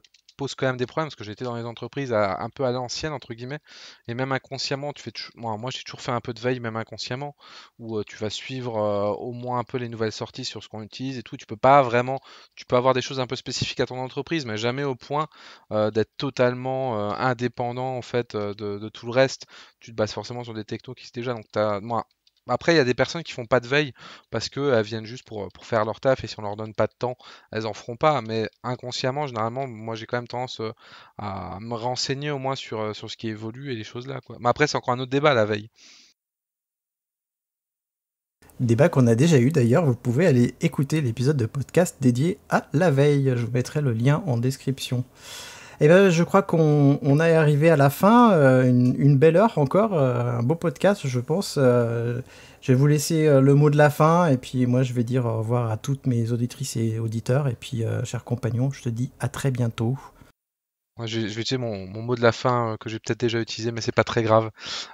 C: quand même des problèmes parce que j'étais dans les entreprises à, un peu à l'ancienne entre guillemets et même inconsciemment tu fais moi, moi j'ai toujours fait un peu de veille même inconsciemment où euh, tu vas suivre euh, au moins un peu les nouvelles sorties sur ce qu'on utilise et tout tu peux pas vraiment tu peux avoir des choses un peu spécifiques à ton entreprise mais jamais au point euh, d'être totalement indépendant en fait de, tout le reste tu te bases forcément sur des technos qui sont déjà donc as, moi après, il y a des personnes qui font pas de veille parce qu'elles viennent juste pour, pour, faire leur taf et si on leur donne pas de temps, elles en feront pas. Mais inconsciemment, généralement, moi j'ai quand même tendance euh, à me renseigner au moins euh, sur, ce qui évolue et les choses là. Mais après, c'est encore un autre débat la veille.
B: Débat qu'on a déjà eu d'ailleurs, vous pouvez aller écouter l'épisode de podcast dédié à la veille. Je vous mettrai le lien en description. Eh ben, je crois qu'on est arrivé à la fin. Euh, une, belle heure encore, euh, un beau podcast, je pense. Euh, je vais vous laisser le mot de la fin et puis moi, je vais dire au revoir à toutes mes auditrices et auditeurs. Et puis, chers compagnons, je te dis à très bientôt
C: je, vais utiliser mon, mot de la fin euh, que j'ai peut-être déjà utilisé, mais c'est pas très grave.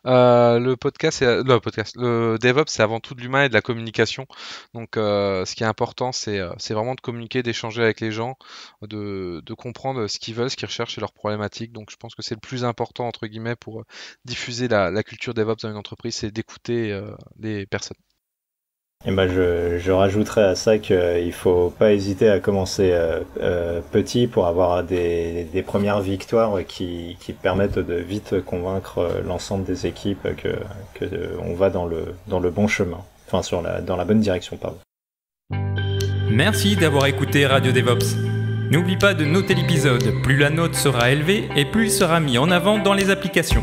C: Euh, le podcast, est le podcast, le DevOps, c'est avant tout de l'humain et de la communication. Donc, euh, ce qui est important, c'est, c'est vraiment de communiquer, d'échanger avec les gens, de, comprendre ce qu'ils veulent, ce qu'ils recherchent et leurs problématiques. Donc, je pense que c'est le plus important entre guillemets pour diffuser la, culture DevOps dans une entreprise, c'est d'écouter les personnes. Et ben je, je
A: rajouterais à ça qu'il ne faut pas hésiter à commencer euh, euh, petit pour avoir des, premières victoires qui, permettent de vite convaincre euh, l'ensemble des équipes qu'on va dans le, bon chemin, enfin dans la bonne direction pardon.
C: Merci d'avoir écouté Radio DevOps. N'oublie pas de noter l'épisode, plus la note sera élevée et plus il sera mis en avant dans les
A: applications.